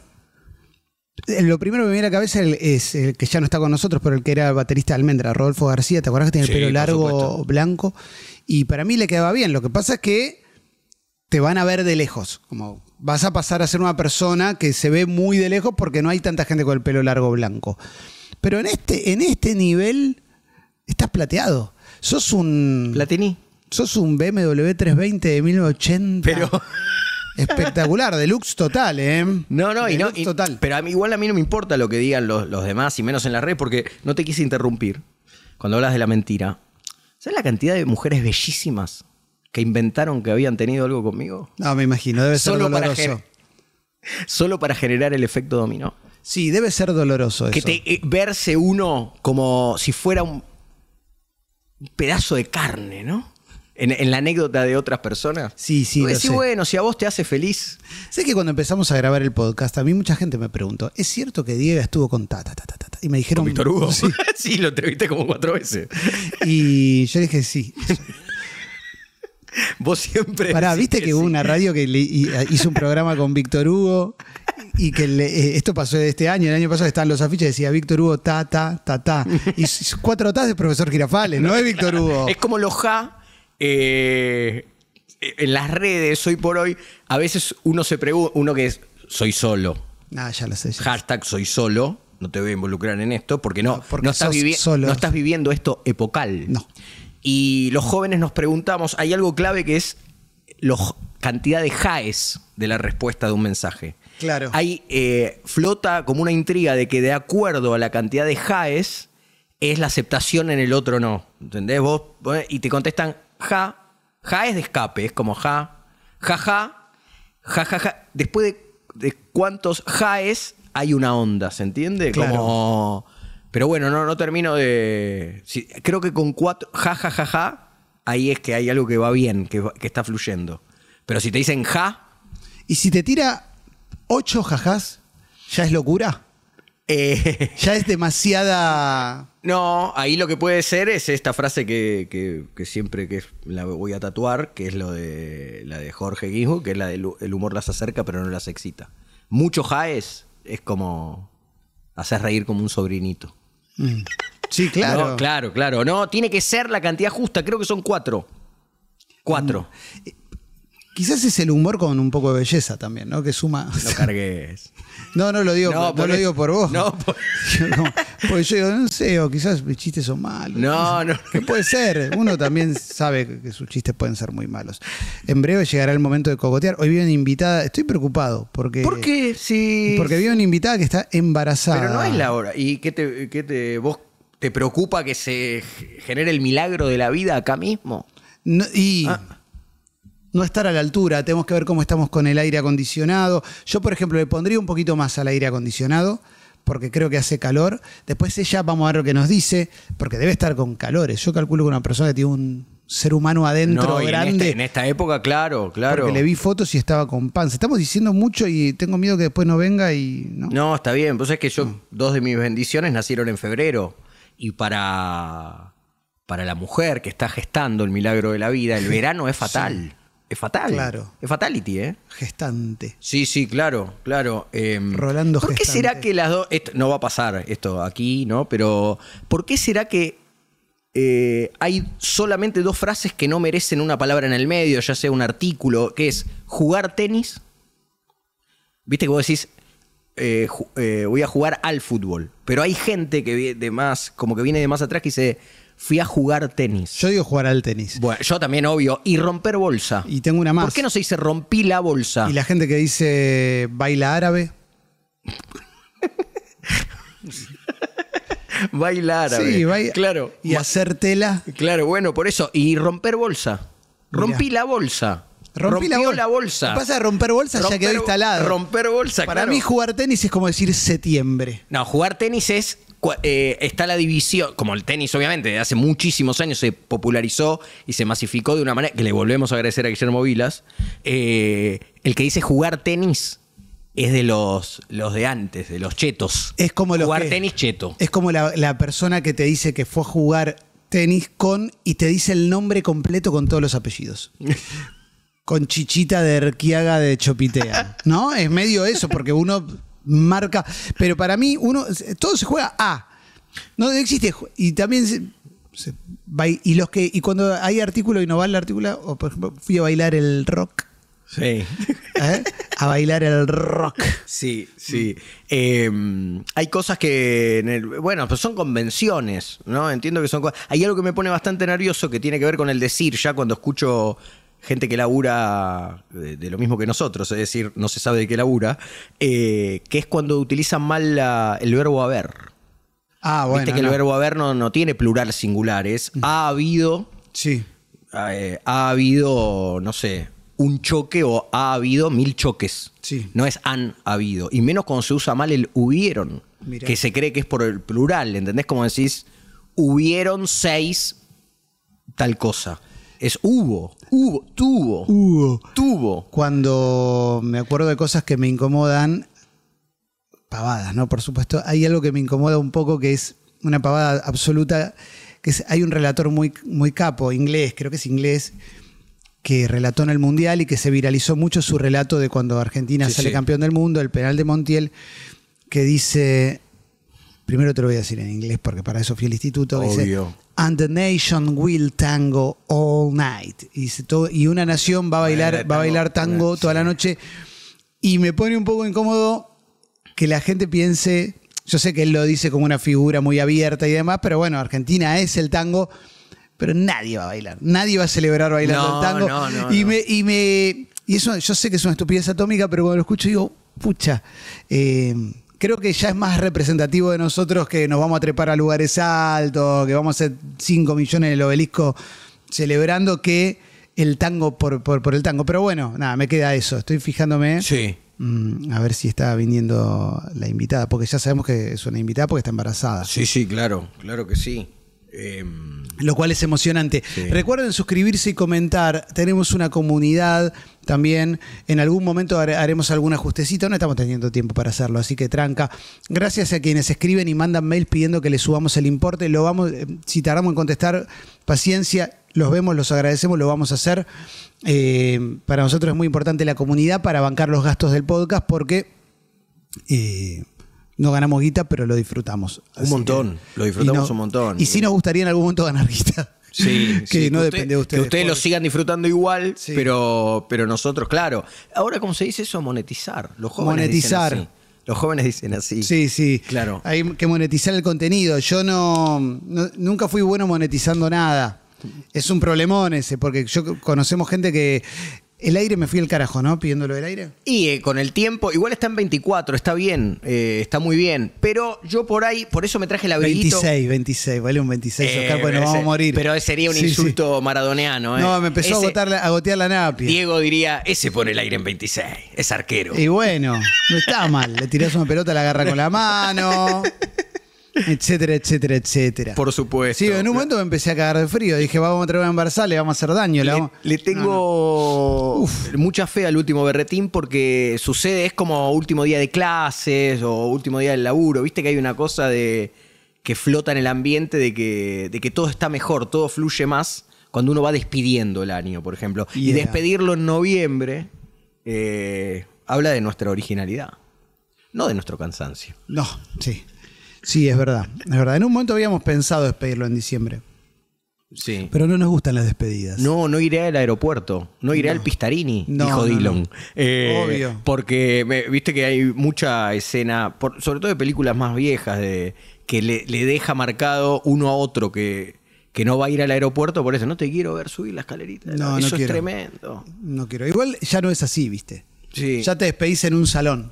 Eh, lo primero que me viene a la cabeza es el que ya no está con nosotros, pero el que era baterista de Almendra, Rodolfo García. ¿Te acuerdas que tiene el pelo largo, blanco? Y para mí le quedaba bien. Lo que pasa es que te van a ver de lejos. Como vas a pasar a ser una persona que se ve muy de lejos porque no hay tanta gente con el pelo largo blanco. Pero en este, en este nivel estás plateado. Sos un. Platini. Sos un BMW 320 de 1980. Pero. Espectacular, deluxe total, ¿eh? No, no, y no. total. Pero igual a mí no me importa lo que digan los, los, demás y menos en la red porque no te quise interrumpir cuando hablas de la mentira. ¿Sabes la cantidad de mujeres bellísimas que inventaron que habían tenido algo conmigo? No, me imagino, debe ser solo doloroso. solo para generar el efecto dominó. Sí, debe ser doloroso eso. Que eh, verse uno como si fuera un, un pedazo de carne, ¿no? En, la anécdota de otras personas. Sí, sí. Decís, bueno, si a vos te hace feliz. Sé que cuando empezamos a grabar el podcast, a mí mucha gente me preguntó: ¿es cierto que Diego estuvo con Tata? y me dijeron. ¿Con Víctor Hugo? Sí. lo entrevisté como cuatro veces. Y yo dije: sí. Vos siempre. Pará, viste que, hubo una radio que hizo un programa con Víctor Hugo y que eh, esto pasó este año, el año pasado estaban los afiches, decía Víctor Hugo, ta, ta, ta, ta. Y cuatro tas de profesor Girafales, ¿no, es Víctor Hugo? Es como los ja. Eh, en las redes, hoy por hoy, a veces uno se pregunta, uno que es, soy solo. Ah, ya lo sé. Hashtag soy solo. No te voy a involucrar en esto porque no, no, estás, estás viviendo esto epocal. No. Y los jóvenes nos preguntamos, hay algo clave que es la cantidad de jaes de la respuesta de un mensaje. Claro. Hay, eh, flota como una intriga de que de acuerdo a la cantidad de jaes es la aceptación en el otro no. ¿Entendés? Vos, y te contestan ja, ja es de escape, es como ja, ja, ja, ja, ja, ja. Después de, cuántos jaes hay una onda, ¿se entiende? Claro. Como... Pero bueno, no, termino de. creo que con cuatro. Ja, ja, ja, ja. Ahí es que hay algo que va bien, que, que está fluyendo. Pero si te dicen ja. Y si te tira ocho jajás ya es locura. Eh, ya es demasiada. No, ahí lo que puede ser es esta frase que, siempre que la voy a tatuar, que es lo de la de Jorge Guijo, que es la del el humor las acerca pero no las excita. Mucho jaes es como hacer reír como un sobrinito. Mm. Sí, claro. claro, claro. No, tiene que ser la cantidad justa. Creo que son cuatro. Cuatro. Mm. Quizás es el humor con un poco de belleza también, ¿no? Que suma. No cargues. No, no lo digo, por, vos. No, por... porque yo digo, no sé, o quizás mis chistes son malos. No, no. puede ser. Uno también sabe que sus chistes pueden ser muy malos. En breve llegará el momento de cocotear. Hoy vi una invitada, estoy preocupado porque. ¿Por qué? Sí. Porque vi una invitada que está embarazada. Pero no es la hora. ¿Y qué te, vos te preocupa que se genere el milagro de la vida acá mismo? y. Ah no estar a la altura. Tenemos que ver cómo estamos con el aire acondicionado. Yo, por ejemplo, le pondría un poquito más al aire acondicionado porque creo que hace calor. Después ella, vamos a ver lo que nos dice, porque debe estar con calores. Yo calculo que una persona que tiene un ser humano adentro este, grande. En, esta época, claro, claro. Porque le vi fotos y estaba con panza. Estamos diciendo mucho y tengo miedo que después no venga y. No, está bien. Pues es que yo, dos de mis bendiciones nacieron en febrero. Y para, para la mujer que está gestando el milagro de la vida, el verano es fatal es fatal. Claro. Es fatality, ¿eh? Gestante. Sí, sí, claro, claro. Em, Rolando ¿Por qué será que las dos. No va a pasar esto aquí, ¿no? Pero. ¿Por qué será que eh, hay solamente dos frases que no merecen una palabra en el medio, ya sea un artículo, que es jugar tenis? Viste que vos decís. Eh, eh, voy a jugar al fútbol. Pero hay gente que viene de más, como que viene de más atrás que dice fui a jugar tenis. Yo digo jugar al tenis. Bueno, yo también, obvio. Y romper bolsa. Y tengo una más. ¿Por qué no se dice rompí la bolsa? Y la gente que dice baila árabe. Baila árabe. Sí, baila. Claro. Y hacer tela. Claro, bueno, por eso. Y romper bolsa. Rompí la bolsa. Rompí la, bolsa. ¿Qué pasa? Romper bolsa ya quedó instalado. Romper bolsa, Para mí jugar tenis es como decir septiembre. No, jugar tenis es eh, está la división, como el tenis obviamente, hace muchísimos años se popularizó y se masificó de una manera que le volvemos a agradecer a Guillermo Vilas, eh, el que dice jugar tenis es de los, los de antes, de los chetos. Es como jugar tenis cheto. Es como la, la, persona que te dice que fue a jugar tenis con y te dice el nombre completo con todos los apellidos. con Chichita de Erquiaga de Chopitea. ¿No? Es medio eso, porque uno marca. Pero para mí, uno, todo se juega a. No existe. Y también y los que y cuando hay artículo y no va el artículo, o por ejemplo, fui a bailar el rock. Sí. ¿Eh? A bailar el rock. Sí, sí. Em, hay cosas que. bueno, pues son convenciones, ¿no? Entiendo que son cosas. Hay algo que me pone bastante nervioso que tiene que ver con el decir, ya cuando escucho gente que labura de, lo mismo que nosotros, es decir, no se sabe de qué labura, eh, que es cuando utilizan mal el verbo haber. Ah, Viste que el verbo haber no, tiene plural singulares. Mm. Ha habido. Sí. Eh, ha habido, no sé, un choque o ha habido mil choques. No es han habido. Y menos cuando se usa mal el hubieron, que se cree que es por el plural. ¿Entendés? Como decís, hubieron seis tal cosa es hubo, hubo, tuvo, hubo. tuvo. Cuando me acuerdo de cosas que me incomodan, pavadas, ¿no? Por supuesto, hay algo que me incomoda un poco que es una pavada absoluta, que hay un relator muy, muy capo, inglés, creo que es inglés, que relató en el Mundial y que se viralizó mucho su relato de cuando Argentina sale campeón del mundo, el penal de Montiel, que dice, Primero te lo voy a decir en inglés porque para eso fui al instituto. Obvio. And the nation will tango all night. Y, una nación va a bailar, tango, eh, va a bailar tango eh, toda la noche. Y me pone un poco incómodo que la gente piense, yo sé que él lo dice como una figura muy abierta y demás, pero bueno, Argentina es el tango, pero nadie va a bailar, nadie va a celebrar bailando el tango. y, eso, yo sé que es una estupidez atómica, pero cuando lo escucho digo, pucha, eh, creo que ya es más representativo de nosotros que nos vamos a trepar a lugares altos, que vamos a hacer 5 millones en el obelisco celebrando que el tango por, por, el tango. Pero bueno, nada, me queda eso. Estoy fijándome. Mm, a ver si está viniendo la invitada, porque ya sabemos que es una invitada porque está embarazada. Sí, sí, claro, claro que sí. Em, lo cual es emocionante. Recuerden suscribirse y comentar. Tenemos una comunidad también. En algún momento haremos algún ajustecito. No estamos teniendo tiempo para hacerlo, así que tranca. Gracias a quienes escriben y mandan mails pidiendo que les subamos el importe. Lo vamos, eh, si tardamos en contestar, paciencia. Los vemos, los agradecemos, lo vamos a hacer. Eh, para nosotros es muy importante la comunidad para bancar los gastos del podcast porque eh, no ganamos guita, pero lo disfrutamos. un montón, lo disfrutamos un montón. Y sí nos gustaría en algún momento ganar guita. Sí, que no depende de ustedes. Que ustedes lo sigan disfrutando igual, pero, pero nosotros, claro. Ahora, ¿cómo se dice eso? Monetizar. Los jóvenes Dicen así. Los jóvenes dicen así. Sí, sí. Claro. Hay que monetizar el contenido. Yo no nunca fui bueno monetizando nada. Es un problemón ese, porque yo conocemos gente que el aire me fui al carajo, ¿no? Pidiéndolo el aire. Y eh, con el tiempo, igual está en 24, está bien, eh, está muy bien. Pero yo por ahí, por eso me traje el abriguito. 26, 26, vale un 26, eh, nos vamos a morir. Pero sería un insulto maradoneano, ¿eh? No, me empezó a, a, gotear la napia. Diego diría, ese pone el aire en 26, es arquero. Y bueno, no está mal, le tirás una pelota, la agarra con la mano. etcétera, etcétera, etcétera. Por supuesto. Sí, en un momento me empecé a cagar de frío. Dije, vamos a traer en embarazar, le vamos a hacer daño. Le, tengo mucha fe al último berretín porque sucede, es como último día de clases o último día del laburo. Viste que hay una cosa de que flota en el ambiente de que, de que todo está mejor, todo fluye más cuando uno va despidiendo el año, por ejemplo. Y despedirlo en noviembre eh, habla de nuestra originalidad, no de nuestro cansancio. No, sí. Sí, es verdad, es verdad. En un momento habíamos pensado despedirlo en diciembre. Sí. Pero no nos gustan las despedidas. No, no iré al aeropuerto, no iré al Pistarini, dijo Dillon. Eh, Obvio. Porque viste que hay mucha escena, sobre todo de películas más viejas, de, que le, deja marcado uno a otro que, que, no va a ir al aeropuerto, por eso no te quiero ver subir la escalerita. No, eso es tremendo. No quiero. Igual ya no es así, viste. Ya te despedís en un salón.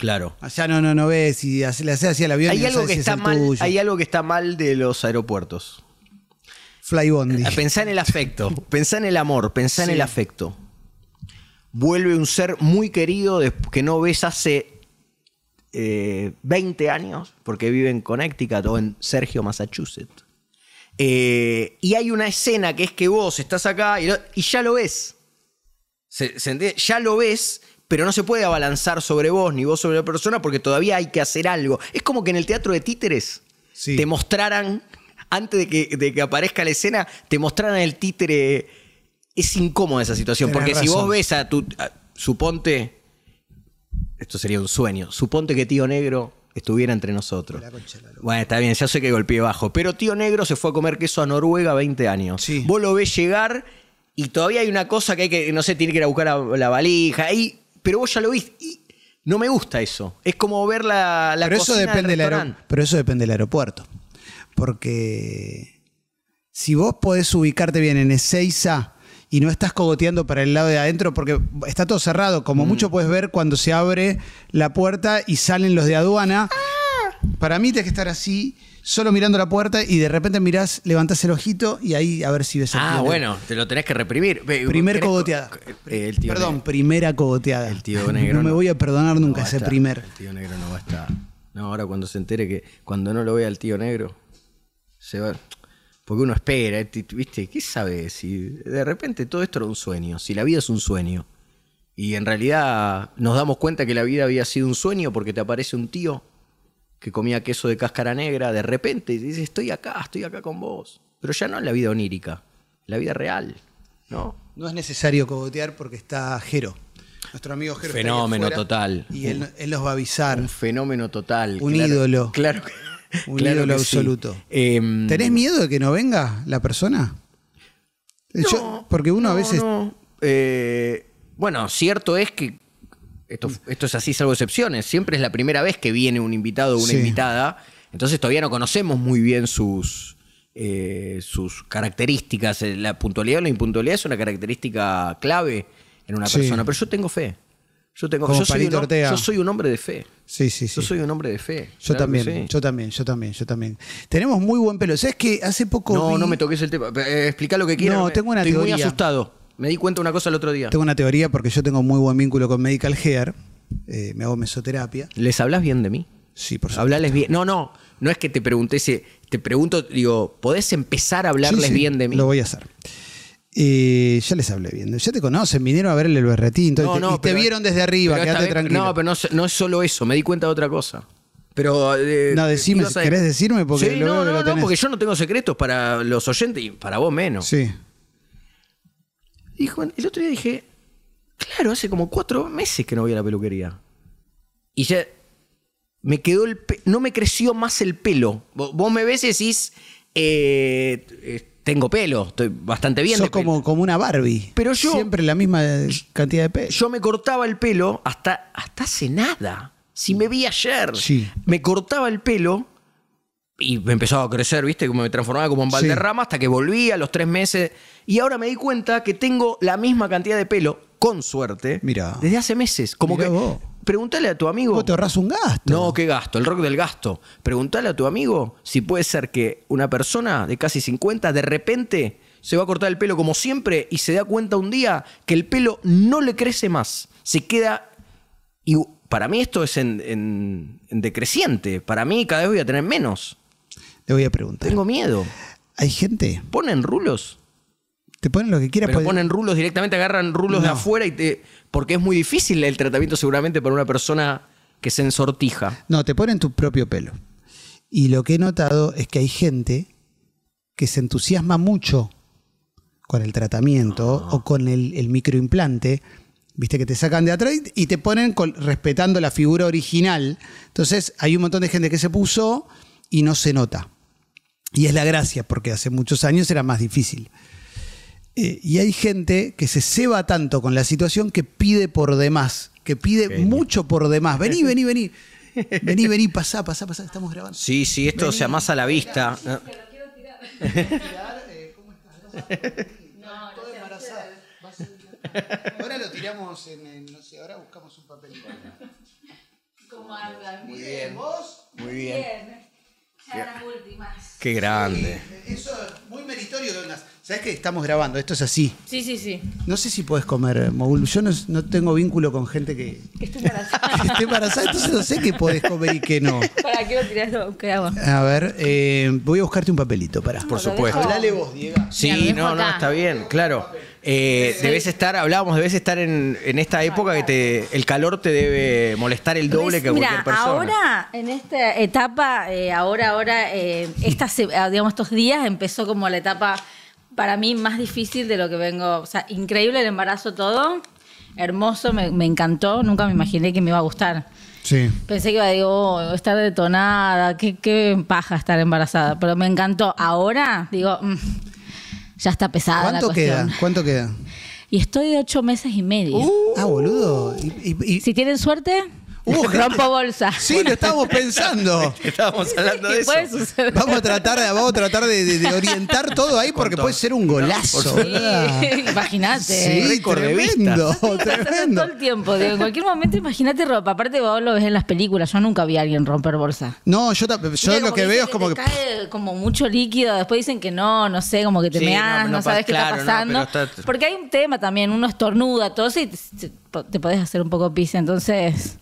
Claro. Ya no, no, no ves y le haces hacia el avión. Hay algo que está mal, hay algo que está mal de los aeropuertos. Flybondi. Eh, pensá en el afecto, pensá en el amor, pensá en el afecto. Vuelve un ser muy querido que no ves hace 20 eh, años, porque vive en Connecticut o en Sergio, Massachusetts. Eh, y hay una escena que es que vos estás acá y, ya lo ves. ya lo ves pero no se puede abalanzar sobre vos ni vos sobre la persona porque todavía hay que hacer algo. Es como que en el teatro de títeres te mostraran, antes de que, de que, aparezca la escena, te mostraran el títere. Es incómoda esa situación, porque si vos ves a tu. suponte. Esto sería un sueño. Suponte que Tío Negro estuviera entre nosotros. bueno, está bien, ya sé que golpeé bajo. Pero Tío Negro se fue a comer queso a Noruega 20 años. Vos lo ves llegar y todavía hay una cosa que hay que, no sé, tiene que ir a buscar la, la valija. Ahí pero vos ya lo viste. Y no me gusta eso. Es como ver la, la pero eso depende del pero eso depende del aeropuerto. Porque si vos podés ubicarte bien en 6A y no estás cogoteando para el lado de adentro porque está todo cerrado. Como mm. mucho puedes ver cuando se abre la puerta y salen los de aduana. Ah. Para mí tienes que estar así solo mirando la puerta y de repente mirás, levantás el ojito y ahí a ver si ves Ah, bueno, te lo tenés que reprimir. Primer cogoteada. Eh, Perdón, primera cogoteada. El tío negro. No, me voy a perdonar nunca ser ese primer. El tío negro no va a estar. No, ahora cuando se entere que cuando no lo vea el tío negro, se va. Porque uno espera, eh, ¿viste? ¿Qué sabe? Si de repente todo esto era un sueño, si la vida es un sueño. Y en realidad nos damos cuenta que la vida había sido un sueño porque te aparece un tío que comía queso de cáscara negra, de repente dice, estoy acá, estoy acá con vos. Pero ya no en la vida onírica, en la vida real, ¿no? No es necesario cogotear porque está Jero. Nuestro amigo Jero. Fenómeno total. Y él, los va a avisar. Un fenómeno total. Un ídolo. Claro que un ídolo absoluto. Em, ¿Tenés miedo de que no venga la persona? No, Yo, porque uno a veces. Eh, bueno, cierto es que Mm. esto, es así, salvo excepciones. Siempre es la primera vez que viene un invitado o una invitada. Entonces todavía no conocemos muy bien sus, eh, sus características. Eh, la puntualidad o la impuntualidad es una característica clave en una persona. Pero yo tengo fe. Yo tengo yo, soy un, hombre de fe. Sí, sí, Yo soy un hombre de fe. Yo también, yo también, yo también, yo también. Tenemos muy buen pelo. ¿Sabes que hace poco. No, no me toques el tema. Eh, explica lo que quieras. No, tengo una Estoy muy asustado. Me di cuenta una cosa el otro día. Tengo una teoría porque yo tengo muy buen vínculo con Medical Hair. Eh, me hago mesoterapia. ¿Les hablas bien de mí? Sí, por supuesto. Hablarles bien. No, no, no es que te pregunte, te pregunto, digo, ¿podés empezar a hablarles bien de mí? Lo voy a hacer. Eh, ya les hablé bien. Ya te conocen, vinieron a ver el berretín. No, y te vieron desde arriba, Quedate tranquilo. No, pero no, es solo eso, me di cuenta de otra cosa. Pero. Eh, no, decime, ¿querés decirme? Porque sí, no, no, no, porque yo no tengo secretos para los oyentes y para vos menos. Sí. Y el otro día dije, claro, hace como cuatro meses que no voy a la peluquería. Y ya me quedó el no me creció más el pelo. Vos me ves y decís, eh, eh, tengo pelo, estoy bastante bien. Sos como, como una Barbie. Siempre la misma cantidad de pelo. Yo me cortaba el pelo hasta, hasta hace nada. Si mm. me vi ayer, me cortaba el pelo y me empezaba a crecer, ¿viste? Como me transformaba como en Valderrama hasta que volví a los tres meses. Y ahora me di cuenta que tengo la misma cantidad de pelo, con suerte, Mira. desde hace meses. Como que. Pregúntale a tu amigo. Vos te ahorras un gasto. No, qué gasto, el rock del gasto. Pregúntale a tu amigo si puede ser que una persona de casi 50 de repente se va a cortar el pelo como siempre y se da cuenta un día que el pelo no le crece más. Se queda. Y para mí esto es en decreciente. Para mí cada vez voy a tener menos. Te voy a preguntar. Tengo miedo. Hay gente. ¿Ponen rulos? Te ponen lo que quieras. Pero ponen rulos directamente, agarran rulos de afuera y te. Porque es muy difícil el tratamiento, seguramente, para una persona que se ensortija. No, te ponen tu propio pelo. Y lo que he notado es que hay gente que se entusiasma mucho con el tratamiento ah. o con el, microimplante. Viste que te sacan de atrás y te ponen respetando la figura original. Entonces hay un montón de gente que se puso y no se nota. Y es la gracia, porque hace muchos años era más difícil. Eh, y hay gente que se ceba tanto con la situación que pide por demás, que pide mucho por demás. Vení, vení, vení. Vení, vení, pasá, pasá, pasá, estamos grabando. Sí, sí, esto se amasa a la vista. quiero tirar. Eh, ¿Cómo estás? No, todo Ahora lo tiramos en, no sé, ahora buscamos un papel. Como andan? Muy bien. ¿Vos? Muy bien. Qué grande. eso es muy meritorio, Donas. ¿Sabes que estamos grabando? Esto es así. Sí, sí, sí. No sé si puedes comer, Mogul. Yo no, no, tengo vínculo con gente que. Que esté embarazada. que esté embarazada, entonces no sé qué podés comer y qué no. ¿Para qué lo que hago? A ver, eh, voy a buscarte un papelito, para. Por supuesto. Hablale vos, Diego. Sí, no, no, está bien, claro. Eh, debes estar, hablábamos, debes estar en, esta época que el calor te debe molestar el doble que cualquier persona. Ahora, en esta etapa, eh, ahora, ahora, eh, ah, digamos, estos días empezó como la etapa para mí más difícil de lo que vengo. O sea, increíble el embarazo todo, hermoso, me, encantó, nunca me imaginé que me iba a gustar. Sí. Pensé que iba a digo, oh, estar detonada, qué, paja estar embarazada, pero me encantó. Ahora digo, mm, ya está pesada. ¿Cuánto la queda? ¿Cuánto queda? Y estoy de ocho meses y medio. ah, boludo. y? Si tienen suerte, rompo bolsa. Sí, lo estábamos pensando. estábamos hablando de eso. suceder. Vamos a tratar, tratar de, orientar todo ahí porque puede ser un golazo. Imagínate. Sí, tremendo, Todo el tiempo, en cualquier momento imagínate ropa. Aparte vos lo ves en las películas, yo nunca vi a alguien romper bolsa. No, yo, lo que veo es como que... cae como mucho líquido, después dicen que no, no sé, como que te no, sabes qué está pasando. Porque hay un tema también, uno estornuda, todo eso y te podés hacer un poco pis, entonces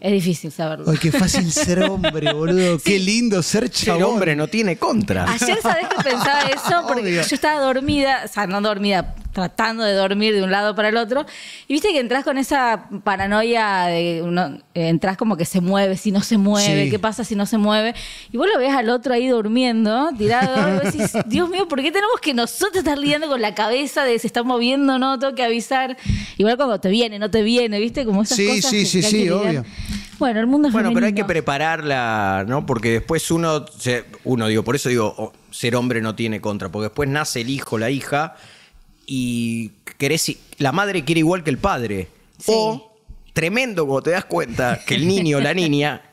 es difícil saberlo. Ay, qué fácil ser hombre, boludo. Qué lindo ser chabón. El hombre no tiene contra. Ayer sabés que pensaba eso porque yo estaba dormida, o sea, no dormida, tratando de dormir de un lado para el otro. Y viste que entras con esa paranoia de uno, eh, entras como que se mueve, si no se mueve, qué pasa si no se mueve. Y vos lo ves al otro ahí durmiendo, tirado, y decís, Dios mío, ¿por qué tenemos que nosotros estar lidiando con la cabeza de se está moviendo, no? Tengo que avisar. Igual cuando te viene, no te viene, viste, como esas sí, Sí, sí, sí, sí, obvio. Bueno, el mundo es Bueno, pero hay que prepararla, ¿no? Porque después uno, uno digo, por eso digo, ser hombre no tiene contra, porque después nace el hijo, la hija, y querés, la madre quiere igual que el padre. O tremendo como te das cuenta que el niño o la niña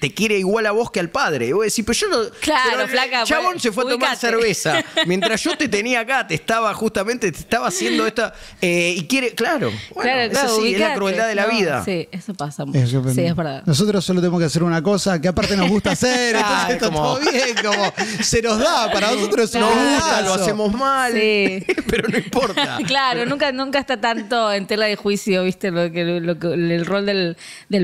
te quiere igual a vos que al padre. Y vos pero yo no. Claro, flaca. Chabón pues, se fue a tomar cerveza. Mientras yo te tenía acá, te estaba justamente, te estaba haciendo esta. Eh, y quiere. Claro, bueno, claro, es la crueldad de la vida. Sí, eso pasa sí, es verdad. Nosotros solo tenemos que hacer una cosa que aparte nos gusta hacer, ah, está todo bien, como se nos da, para nosotros nos gusta, lo hacemos mal. pero no importa. claro, nunca, nunca está tanto en tela de juicio, viste, lo que, lo que el rol del,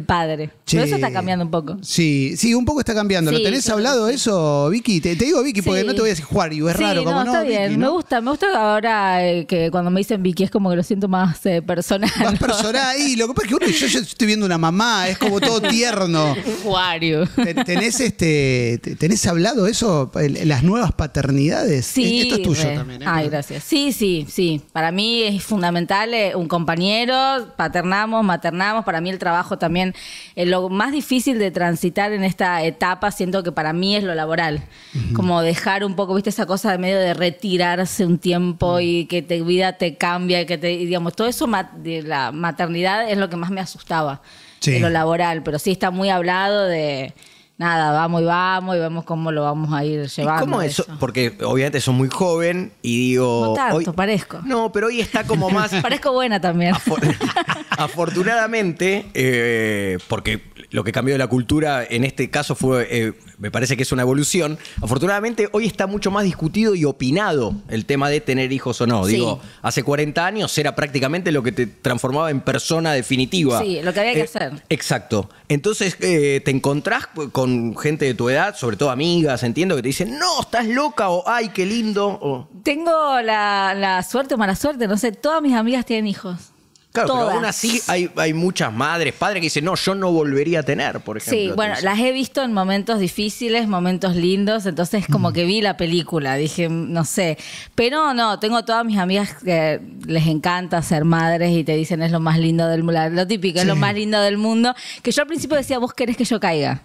padre. Pero eso está cambiando un poco. Sí. Sí, sí, un poco está cambiando. ¿Lo tenés hablado eso, Vicky? Te, digo Vicky porque no te voy a decir Juario, es raro. como no, bien. Me gusta, me gusta ahora eh, que cuando me dicen Vicky es como que lo siento más eh, personal. Más personal ahí. Lo que pasa es que uno, yo, yo estoy viendo una mamá, es como todo tierno. Juario. ¿Tenés, este, tenés hablado eso? Las nuevas paternidades. Sí, e, Esto es tuyo también. ¿eh? Ay, gracias. Sí, sí, sí. Para mí es fundamental un compañero, paternamos, maternamos. Para mí el trabajo también, es lo más difícil de en esta etapa, siento que para mí es lo laboral. Como dejar un poco, viste, esa cosa de medio de retirarse un tiempo y que tu vida te cambia, que te, digamos, todo eso de la maternidad es lo que más me asustaba. lo laboral, pero sí está muy hablado de nada, vamos y vamos y vemos cómo lo vamos a ir llevando. ¿Cómo eso? Porque obviamente soy muy joven y digo. No tanto, parezco. No, pero hoy está como más. parezco buena también. afortunadamente, eh, porque lo que cambió de la cultura en este caso fue. Eh, me parece que es una evolución. Afortunadamente, hoy está mucho más discutido y opinado el tema de tener hijos o no. Digo, hace 40 años era prácticamente lo que te transformaba en persona definitiva. Sí, lo que había que eh, hacer. Exacto. Entonces, te encontrás pues, con con gente de tu edad, sobre todo amigas, entiendo, que te dicen, no, estás loca o ay, qué lindo. Tengo la, la suerte o mala suerte, no sé, todas mis amigas tienen hijos. Claro, pero aún así hay, muchas madres, padres que dicen, no, yo no volvería a tener, por ejemplo. Sí, bueno, las he visto en momentos difíciles, momentos lindos, entonces como que vi la película, dije, no sé. Pero no, tengo todas mis amigas que les encanta ser madres y te dicen, es lo más lindo del mundo, lo típico, es lo más lindo del mundo, que yo al principio decía, vos querés que yo caiga.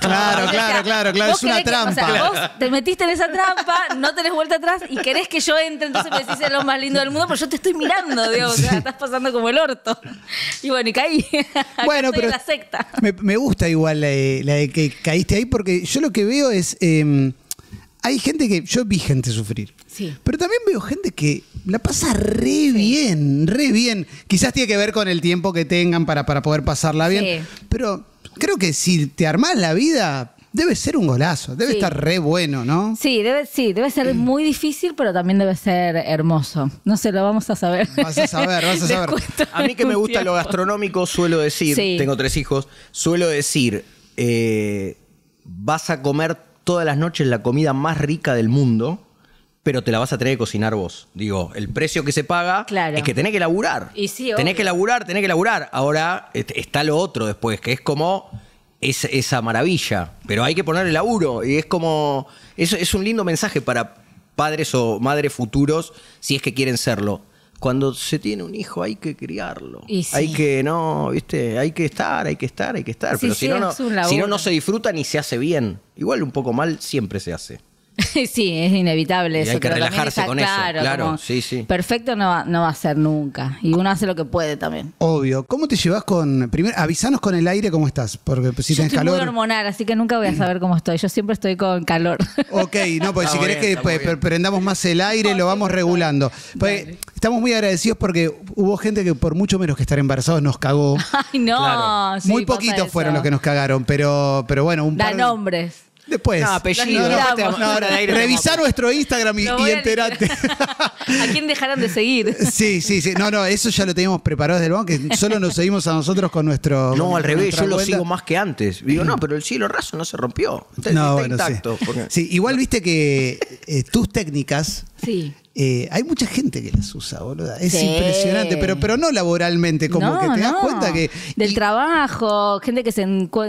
Claro, claro, claro, claro, es una trampa. o sea, vos te metiste en esa trampa, no tenés vuelta atrás y querés que yo entre, entonces me decís, es lo más lindo del mundo, pero yo te estoy mirando, digo, o sea, estás pasando como el orto. Y bueno, y caí. bueno, pero. la secta. Me, gusta igual la de, que caíste ahí, porque yo lo que veo es. Em, hay gente que. Yo vi gente sufrir. Sí. Pero también veo gente que la pasa re bien, re bien. Quizás tiene que ver con el tiempo que tengan para, para poder pasarla bien. Pero creo que si te armás la vida, Debe ser un golazo, debe estar re bueno, ¿no? Sí, debe, sí, debe ser mm. muy difícil, pero también debe ser hermoso. No sé, lo vamos a saber. Vas a saber, vas a saber. A mí que me gusta lo gastronómico, suelo decir, tengo tres hijos, suelo decir, eh, vas a comer todas las noches la comida más rica del mundo pero te la vas a tener que cocinar vos. Digo, el precio que se paga es que tenés que laburar. tenés que laburar, tenés que laburar. Ahora este, está lo otro después, que es como es esa maravilla, pero hay que poner el laburo y es como, es, es un lindo mensaje para padres o madres futuros si es que quieren serlo cuando se tiene un hijo hay que criarlo. Hay que, no, viste, hay que estar, hay que estar, hay que estar. pero si, no, si no, no se disfruta ni se hace bien. Igual un poco mal siempre se hace. sí, es inevitable eso. Hay que relajarse con claro, eso. Claro, sí, Perfecto no va, no va a ser nunca. Y uno hace lo que puede también. Obvio. ¿Cómo te llevas con. Primero, avisanos con el aire cómo estás. Porque si tenés calor. hormonal, así que nunca voy a saber cómo estoy. Yo siempre estoy con calor. Ok, no, pues si querés que prendamos más el aire, lo vamos regulando. Pues, estamos muy agradecidos porque hubo gente que, por mucho menos que estar embarazados, nos cagó. Ay, no. Sí, muy poquitos fueron los que nos cagaron, pero, pero bueno, un da nombres. Después. No, apellido. nuestro Instagram y, y ¿A quién dejarán de seguir? Sí, sí, sí. No, no, eso ya lo teníamos preparado desde el banco, que solo nos seguimos a nosotros con nuestro. No, al revés, yo lo sigo más que antes. Digo, no, mm. pero el cielo raso no se rompió. no, intacto, sí. Igual viste que eh, tus técnicas. Sí. Eh, hay mucha gente que las usa, Es impresionante, pero, pero no laboralmente, como que te das cuenta que. Del trabajo, gente que se,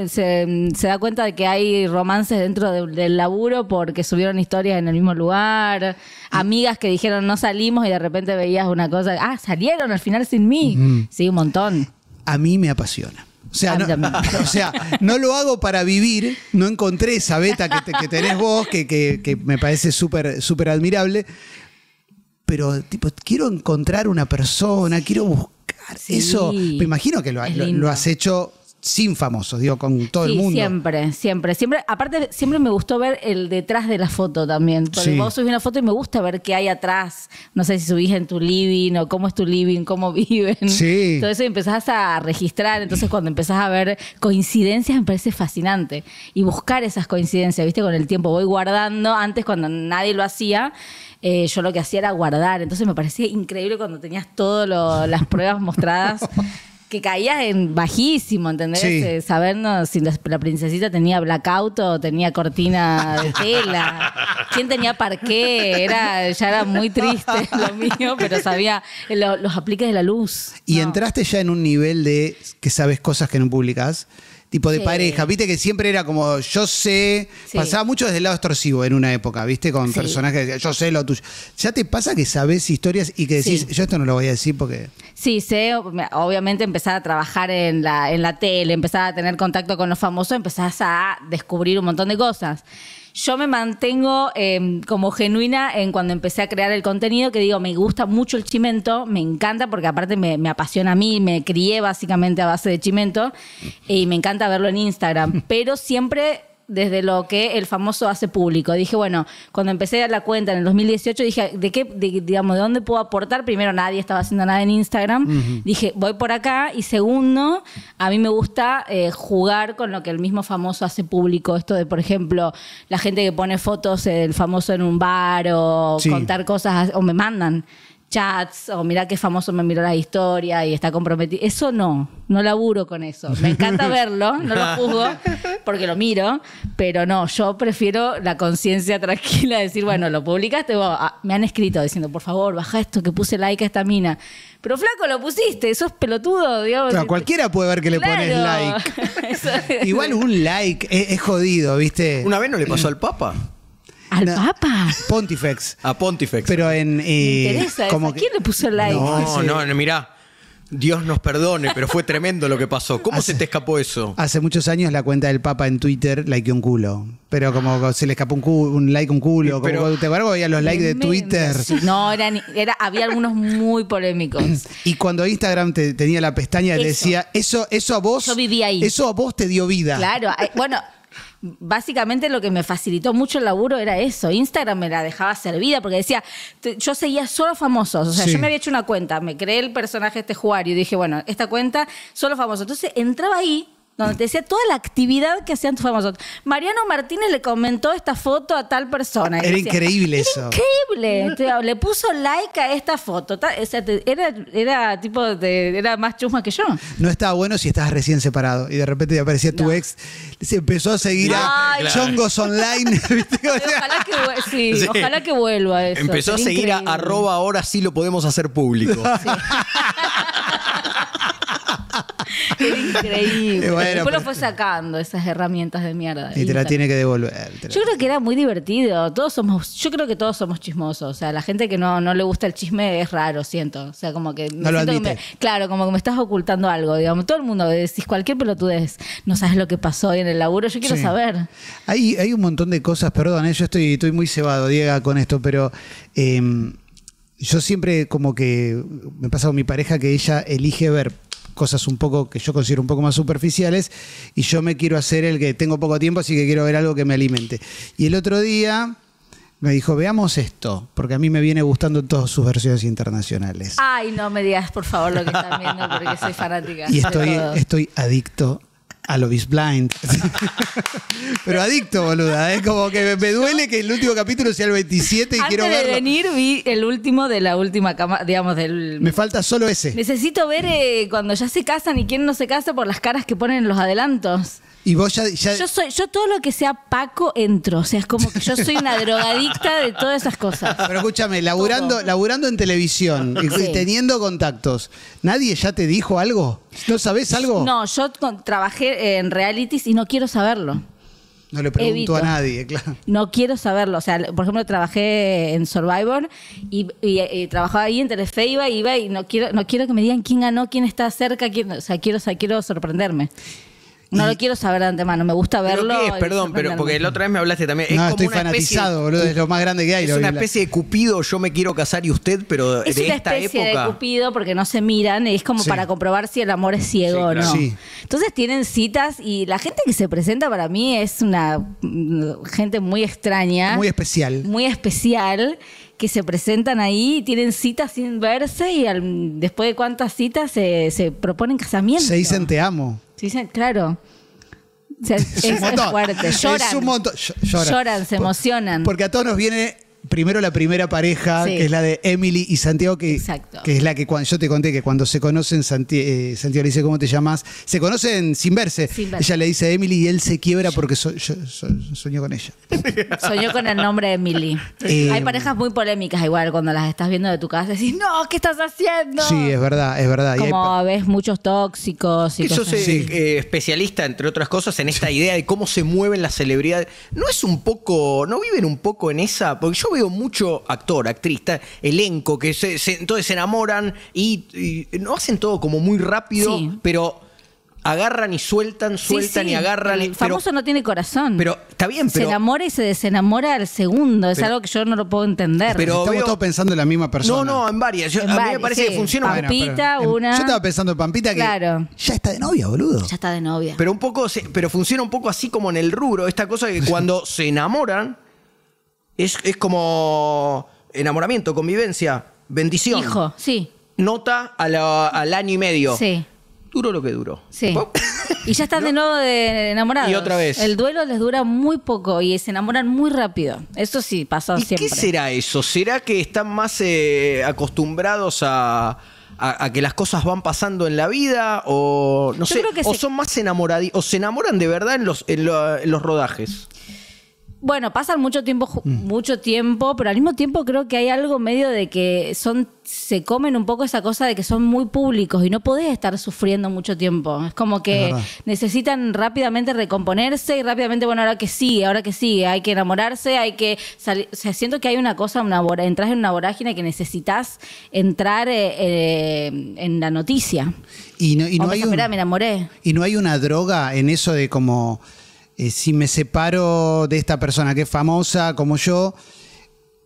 se, da cuenta de que hay romances dentro del laburo porque subieron historias en el mismo lugar, amigas que dijeron no salimos y de repente veías una cosa, ah, salieron al final sin mí. Sí, un montón. A mí me apasiona. O sea, no, o sea, no lo hago para vivir, no encontré esa beta que, tenés vos, que, me parece súper súper admirable pero tipo, quiero encontrar una persona, quiero buscar. Eso, me imagino que lo has hecho sin famosos, digo, con todo el mundo. Siempre, siempre, siempre. Aparte, siempre me gustó ver el detrás de la foto también. Porque vos subís una foto y me gusta ver qué hay atrás. No sé si subís en tu living o cómo es tu living, cómo viven. Sí. Todo eso empezás a registrar. Entonces, cuando empezás a ver coincidencias, me parece fascinante. Y buscar esas coincidencias, ¿viste? Con el tiempo voy guardando. Antes, cuando nadie lo hacía, eh, yo lo que hacía era guardar. Entonces, me parecía increíble cuando tenías todas las pruebas mostradas. que caía en bajísimo, ¿entendés? Eh, sabernos si la, princesita tenía blackout o tenía cortina de tela, quién tenía parqué, era, ya era muy triste lo mío, pero sabía los apliques de la luz. Y entraste ya en un nivel de que sabes cosas que no publicás tipo de pareja. Viste que siempre era como, yo sé. Pasaba mucho desde el lado extorsivo en una época, ¿viste? Con personajes que decían, yo sé lo tuyo. ¿Ya te pasa que sabes historias y que decís, yo esto no lo voy a decir porque. Sí, sé. Obviamente empezar a trabajar en la, en la tele, empezar a tener contacto con los famosos, empezás a descubrir un montón de cosas yo me mantengo em, como genuina en cuando empecé a crear el contenido, que digo, me gusta mucho el chimento, me encanta porque aparte me, me apasiona a mí, me crié básicamente a base de chimento y me encanta verlo en Instagram, pero siempre desde lo que el famoso hace público. Dije, bueno, cuando empecé a dar la cuenta en el 2018, dije, ¿de qué, digamos, de dónde puedo aportar? Primero, nadie estaba haciendo nada en Instagram. Dije, voy por acá. Y segundo, a mí me gusta eh, jugar con lo que el mismo famoso hace público. Esto de, por ejemplo, la gente que pone fotos del famoso en un bar o contar cosas, o me mandan chats o mira qué famoso me miró la historia y está comprometido. Eso no, no laburo con eso. Me encanta verlo, no lo juzgo porque lo miro, pero no, yo prefiero la conciencia tranquila de decir, bueno, lo publicaste, ah, me han escrito diciendo, por favor, baja esto, que puse like a esta mina. Pero flaco, lo pusiste, eso es pelotudo, dios cualquiera puede ver que le pones like. Igual un like es, es jodido, ¿viste? Una vez no le pasó al Papa. Al Papa. Pontifex. A Pontifex. Pero en. Eh, como ¿Quién le puso el like? no, no, no, mirá. Dios nos perdone, pero fue tremendo lo que pasó. ¿Cómo se te escapó eso? Hace muchos años la cuenta del Papa en Twitter likeó un culo. Pero como ah. se le escapó un, like, un culo. Pero- ¿Te acuerdas Había los likes de Twitter? no, eran, había algunos muy polémicos. Y cuando Instagram te, tenía la pestaña, le decía, eso, eso a vos. Eso a vos te dio vida. Claro, eh, bueno, básicamente lo que me facilitó mucho el laburo era eso. Instagram me la dejaba servida porque decía, yo seguía solo famosos. O sea, yo me había hecho una cuenta, me creé el personaje este Juario y dije, bueno, esta cuenta, solo famosos. Entonces entraba ahí donde te decía toda la actividad que hacían tus famosos. Mariano Martínez le comentó esta foto a tal persona. Era increíble eso. Increíble. le puso like a esta foto. era, tipo de, era más chusma que yo. No estaba bueno si estabas recién separado y de repente te aparecía tu ex, se empezó a seguir a Chongos Online. ojalá, que, sí, vuelva eso. Empezó a seguir a arroba ahora sí lo podemos hacer público. Increíble. Después lo fue sacando, esas herramientas de mierda. Y te la tiene que devolver. Yo creo que era muy divertido. Todos somos, yo creo que todos somos chismosos. O sea, la gente que no, le gusta el chisme es raro, siento. O sea, como que. no lo claro, como que me estás ocultando algo. Digamos, todo el mundo decís cualquier pelotudez. No sabes lo que pasó en el laburo. Yo quiero saber. Hay, hay un montón de cosas, perdón, eh, yo estoy, estoy muy cebado, Diego, con esto, pero. Em, yo siempre como que me pasa con mi pareja que ella elige ver cosas un poco que yo considero un poco más superficiales y yo me quiero hacer el que tengo poco tiempo, así que quiero ver algo que me alimente. Y el otro día me dijo, veamos esto, porque a mí me viene gustando todas sus versiones internacionales. Ay, no me digas, por favor, lo que están viendo, porque soy fanática. Y estoy, estoy adicto a lo Blind. Pero adicto, boluda. Es ¿eh? como que me, duele que el último capítulo sea el 27 y quiero verlo. de venir vi el último de la última cama, digamos, del... Me falta solo ese. Necesito ver eh, cuando ya se casan y quién no se casa por las caras que ponen en los adelantos. Y Yo soy, yo todo lo que sea Paco entro. O sea, es como que yo soy una drogadicta de todas esas cosas. Pero escúchame, laburando, laburando en televisión, y teniendo contactos, ¿nadie ya te dijo algo? ¿No sabes algo? No, yo trabajé en realities y no quiero saberlo. No le pregunto a nadie, claro. No quiero saberlo. O sea, por ejemplo, trabajé en Survivor y, trabajaba ahí en Telefe, iba, iba y no quiero, no quiero que me digan quién ganó, quién está cerca, quién, o sea, quiero, o sea, quiero sorprenderme. No lo quiero saber de antemano, me gusta verlo. Perdón, pero porque la otra vez me hablaste también. estoy fanatizado, es lo más grande que hay. Es una especie de cupido, yo me quiero casar y usted, pero es una especie de cupido porque no se miran, es como para comprobar si el amor es ciego o no. Entonces tienen citas y la gente que se presenta para mí es una mm, gente muy extraña. Muy especial. Muy especial que se presentan ahí, tienen citas sin verse y después de cuántas citas se, se proponen casamiento. Se dicen te amo dicen, claro. es, es, fuerte. Es un Lloran. Lloran, se emocionan. Porque a todos nos viene primero la primera pareja, que es la de Emily y Santiago, que, que es la que cuando yo te conté que cuando se conocen, eh, Santiago, le dice, ¿cómo te llamas? Se conocen sin verse. Ella le dice Emily y él se quiebra porque yo, soñó con ella. Soñó con el nombre Emily. Hay parejas muy polémicas igual cuando las estás viendo de tu casa, decís, no, ¿qué estás haciendo? Sí, es verdad, es verdad. Como ves muchos tóxicos y cosas. Yo soy eh, especialista, entre otras cosas, en esta idea de cómo se mueven las celebridades. ¿No es un poco, no viven un poco en esa? Porque yo veo mucho actor, actriz, elenco, que entonces se enamoran y, no hacen todo como muy rápido, pero agarran y sueltan, sueltan y agarran. El famoso no tiene corazón. Pero está bien, pero. Se enamora y se desenamora al segundo. Es algo que yo no lo puedo entender. Pero Estamos todos pensando en la misma persona. No, no, en varias. a mí me parece que funciona Pampita, em, una. yo estaba pensando en Pampita que. Ya está de novia, boludo. Ya está de novia. Pero un poco, pero funciona un poco así como en el rubro, esta cosa que cuando se enamoran es, como enamoramiento, convivencia, bendición. Hijo, sí. Nota al año y medio. Sí. Duro lo que duró. Sí. Y ya están de nuevo enamorados. Y otra vez. El duelo les dura muy poco y se enamoran muy rápido. Eso sí, pasó ¿Y qué será eso? ¿Será que están más eh, acostumbrados a, que las cosas van pasando en la vida? O no sé, o son más enamorados, o se enamoran de verdad en los, en los rodajes bueno, pasan mucho tiempo, mm. mucho tiempo, pero al mismo tiempo creo que hay algo medio de que son, se comen un poco esa cosa de que son muy públicos y no podés estar sufriendo mucho tiempo. Es como que necesitan rápidamente recomponerse y rápidamente, bueno, ahora que sí, ahora que sí, hay que enamorarse, hay que salir. siento que hay una cosa, una entras en una vorágine que necesitas entrar eh, eh, en la noticia. Y no, hay. me enamoré. Y no hay una droga en eso de como eh, si me separo de esta persona que es famosa como yo,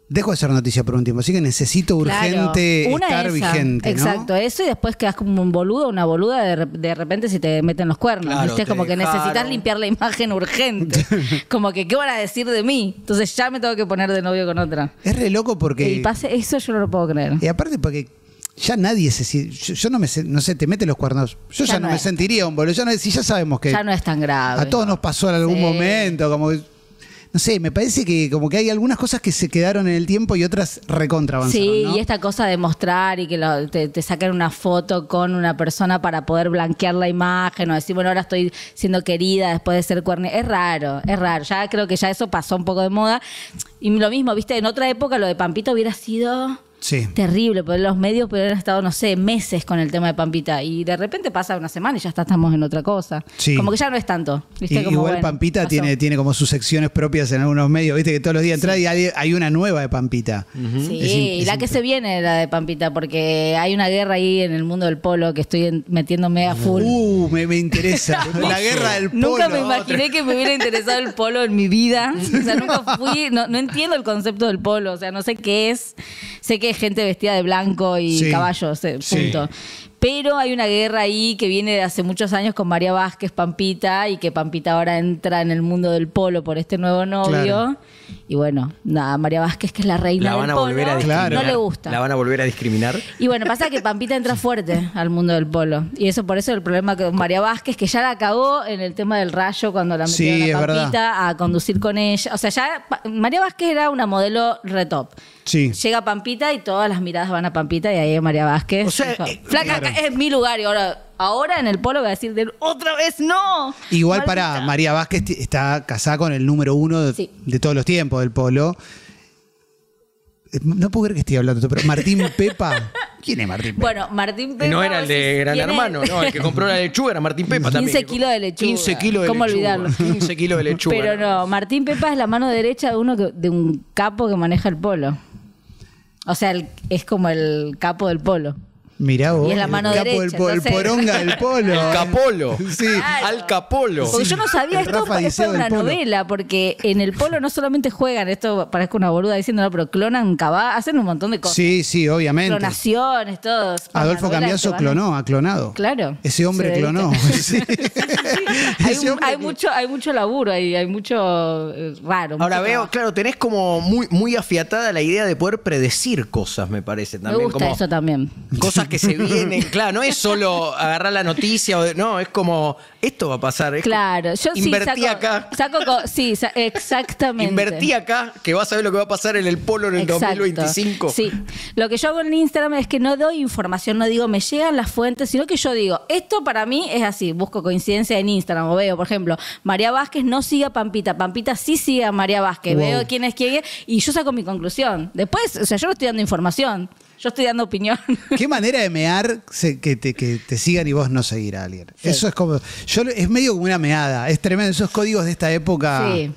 dejo de ser noticia por un tiempo. Así que necesito urgente estar vigente. Exacto, eso y después quedas como un boludo, una boluda de, repente si te meten los cuernos. Es Como que necesitas limpiar la imagen urgente. como que, ¿qué van a decir de mí? Entonces ya me tengo que poner de novio con otra. Es re loco porque. Y pase, eso yo no lo puedo creer. Y aparte, porque ya nadie se siente... yo no me no sé, te mete los cuernos. Yo ya, no, me sentiría un boludo, ya no, si ya sabemos que Ya no es tan grave. A todos nos pasó en algún momento, como no sé, me parece que como que hay algunas cosas que se quedaron en el tiempo y otras recontra avanzaron, Sí, y esta cosa de mostrar y que te, te, una foto con una persona para poder blanquear la imagen o decir, bueno, ahora estoy siendo querida después de ser cuerno. Es raro, es raro. Ya creo que ya eso pasó un poco de moda. Y lo mismo, viste, en otra época lo de Pampito hubiera sido Terrible, por los medios pero han estado, no sé, meses con el tema de Pampita y de repente pasa una semana y ya está, estamos en otra cosa. Como que ya no es tanto. igual Pampita tiene, tiene como sus secciones propias en algunos medios, viste que todos los días entra y hay, una nueva de Pampita. Sí, la que se viene la de Pampita, porque hay una guerra ahí en el mundo del polo que estoy metiéndome a full. Uh, me, interesa. la guerra del polo. Nunca me imaginé que me hubiera interesado el polo en mi vida. O sea, nunca fui, no, no entiendo el concepto del polo, o sea, no sé qué es. Sé que gente vestida de blanco y caballos, eh, punto. Pero hay una guerra ahí que viene de hace muchos años con María Vázquez Pampita y que Pampita ahora entra en el mundo del polo por este nuevo novio. Y bueno, nada, María Vázquez, que es la reina la van a volver a no le gusta. La van a volver a discriminar. Y bueno, pasa que Pampita entra fuerte al mundo del polo. Y eso por eso el problema con María Vázquez, que ya la cagó en el tema del rayo cuando la metió a Pampita a conducir con ella. O sea, ya María Vázquez era una modelo retop. Sí. Llega Pampita y todas las miradas van a Pampita y ahí María Vázquez. O sea, eh, flaca, es mi lugar y ahora, ahora en el polo voy a decir otra vez no. Igual para María Vázquez está casada con el número uno de, todos los tiempos del polo. Eh, no puedo creer que esté hablando, pero Martín Pepa. ¿Quién es Martín Pepa? Bueno, Martín Pepa. No era el de Gran Hermano, no, el que compró la lechuga era Martín Pepa también. 15 kilos de lechuga. 15 kilos de ¿Cómo lechuga. olvidarlo? 15 kilos de lechuga. Pero no, Martín Pepa es la mano derecha de uno de un capo que maneja el polo. O sea, es como el capo del polo. Mirá vos. Y la mano el derecha. El, poronga del polo. Eh. El capolo. Sí. Al capolo. Porque yo no sabía, esto, es una novela, porque en el polo no solamente juegan, esto parece una boluda diciendo pero clonan hacen un montón de cosas. Sí, sí, obviamente. Clonaciones, todos. Adolfo Cambiaso clonó, ha clonado. Claro. Ese hombre clonó. hay, mucho, hay mucho laburo, hay, hay mucho eh, raro. Ahora veo, claro, tenés como muy, muy afiatada la idea de poder predecir cosas, me parece. También, me gusta eso también. Cosas que se vienen, claro, no es solo agarrar la noticia, o, no, es como, esto va a pasar. claro, yo invertí acá. Saco, exactamente. Invertí acá, que vas a ver lo que va a pasar en el polo en el 2025. Sí, lo que yo hago en Instagram es que no doy información, no digo, me llegan las fuentes, sino que yo digo, esto para mí es así, busco coincidencia en Instagram, o veo, por ejemplo, María Vázquez no sigue a Pampita, Pampita sí sigue a María Vázquez, veo quién es quién, y yo saco mi conclusión. Después, o sea, yo no estoy dando información. Yo estoy dando opinión. Qué manera de mear que, te, sigan y vos no seguir a alguien. Eso es como. Yo, es medio como una meada. Es tremendo. Esos códigos de esta época. Sí.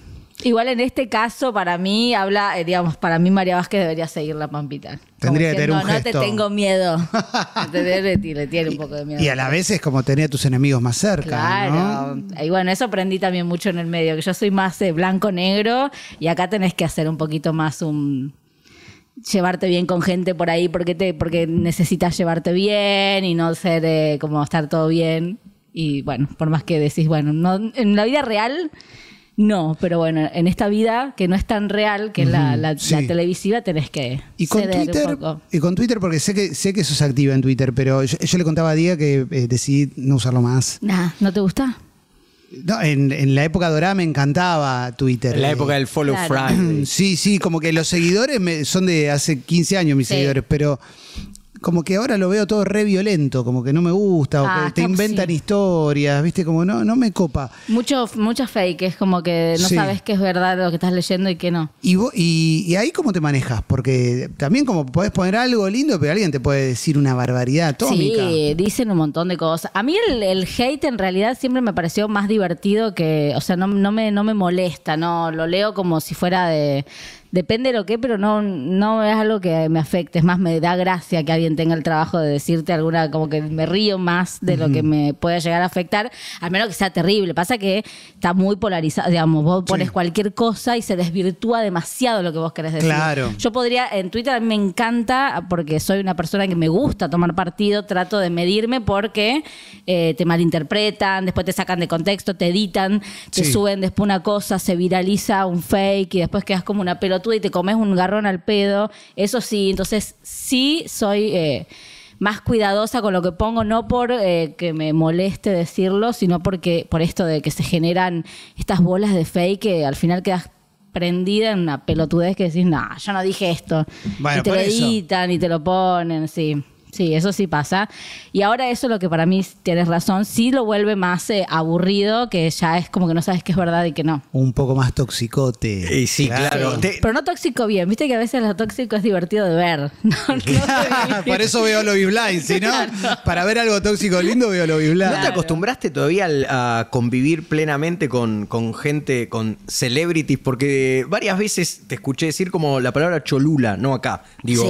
Igual en este caso, para mí, habla, eh, digamos, para mí María Vázquez debería seguir la pampita. Tendría que tener un gesto. No te tengo miedo. le, le un poco de miedo. Y a la vez es como tener a tus enemigos más cerca. Claro. Y bueno, eso aprendí también mucho en el medio, que yo soy más blanco-negro y acá tenés que hacer un poquito más un llevarte bien con gente por ahí porque te porque necesitas llevarte bien y no ser eh, como estar todo bien y bueno por más que decís bueno no en la vida real no pero bueno en esta vida que no es tan real que la, televisiva tenés que y con Twitter poco. y con Twitter porque sé que sé que sos activa en Twitter pero yo, le contaba a Día que eh, decidí no usarlo más nada no te gusta no, en, la época dorada me encantaba Twitter. En la época del Follow Friday. Sí, sí, como que los seguidores son de hace 15 años mis seguidores, pero como que ahora lo veo todo re violento, como que no me gusta, o que ah, te inventan historias, viste, como no, no me copa. Mucho, muchas fake, es como que no sabes qué es verdad lo que estás leyendo y qué no. Y, y, ahí cómo te manejas, porque también como podés poner algo lindo, pero alguien te puede decir una barbaridad atómica. Sí, dicen un montón de cosas. A mí el, hate en realidad siempre me pareció más divertido que, o sea, no, no, me, no me molesta, no lo leo como si fuera de depende de lo que, pero no, no es algo que me afecte. Es más, me da gracia que alguien tenga el trabajo de decirte alguna, como que me río más de lo que me puede llegar a afectar, al menos que sea terrible. Pasa que está muy polarizado, digamos, vos pones cualquier cosa y se desvirtúa demasiado lo que vos querés decir. Claro. Yo podría, en Twitter me encanta, porque soy una persona que me gusta tomar partido, trato de medirme porque eh, te malinterpretan, después te sacan de contexto, te editan, te suben después una cosa, se viraliza un fake y después quedas como una pelota tú y te comes un garrón al pedo. Eso sí, entonces sí soy eh, más cuidadosa con lo que pongo, no por eh, que me moleste decirlo, sino porque por esto de que se generan estas bolas de fake que al final quedas prendida en una pelotudez que decís, no, yo no dije esto. te lo editan y te lo ponen, sí. Sí, eso sí pasa. Y ahora eso lo que para mí, tienes razón, sí lo vuelve más eh, aburrido, que ya es como que no sabes qué es verdad y qué no. Un poco más toxicote. sí, claro. Pero no tóxico bien, viste que a veces lo tóxico es divertido de ver. Por eso veo Lobby Blind, no, para ver algo tóxico lindo veo lo Blind. ¿No te acostumbraste todavía a convivir plenamente con, gente, con celebrities? Porque varias veces te escuché decir como la palabra cholula, no acá. Digo,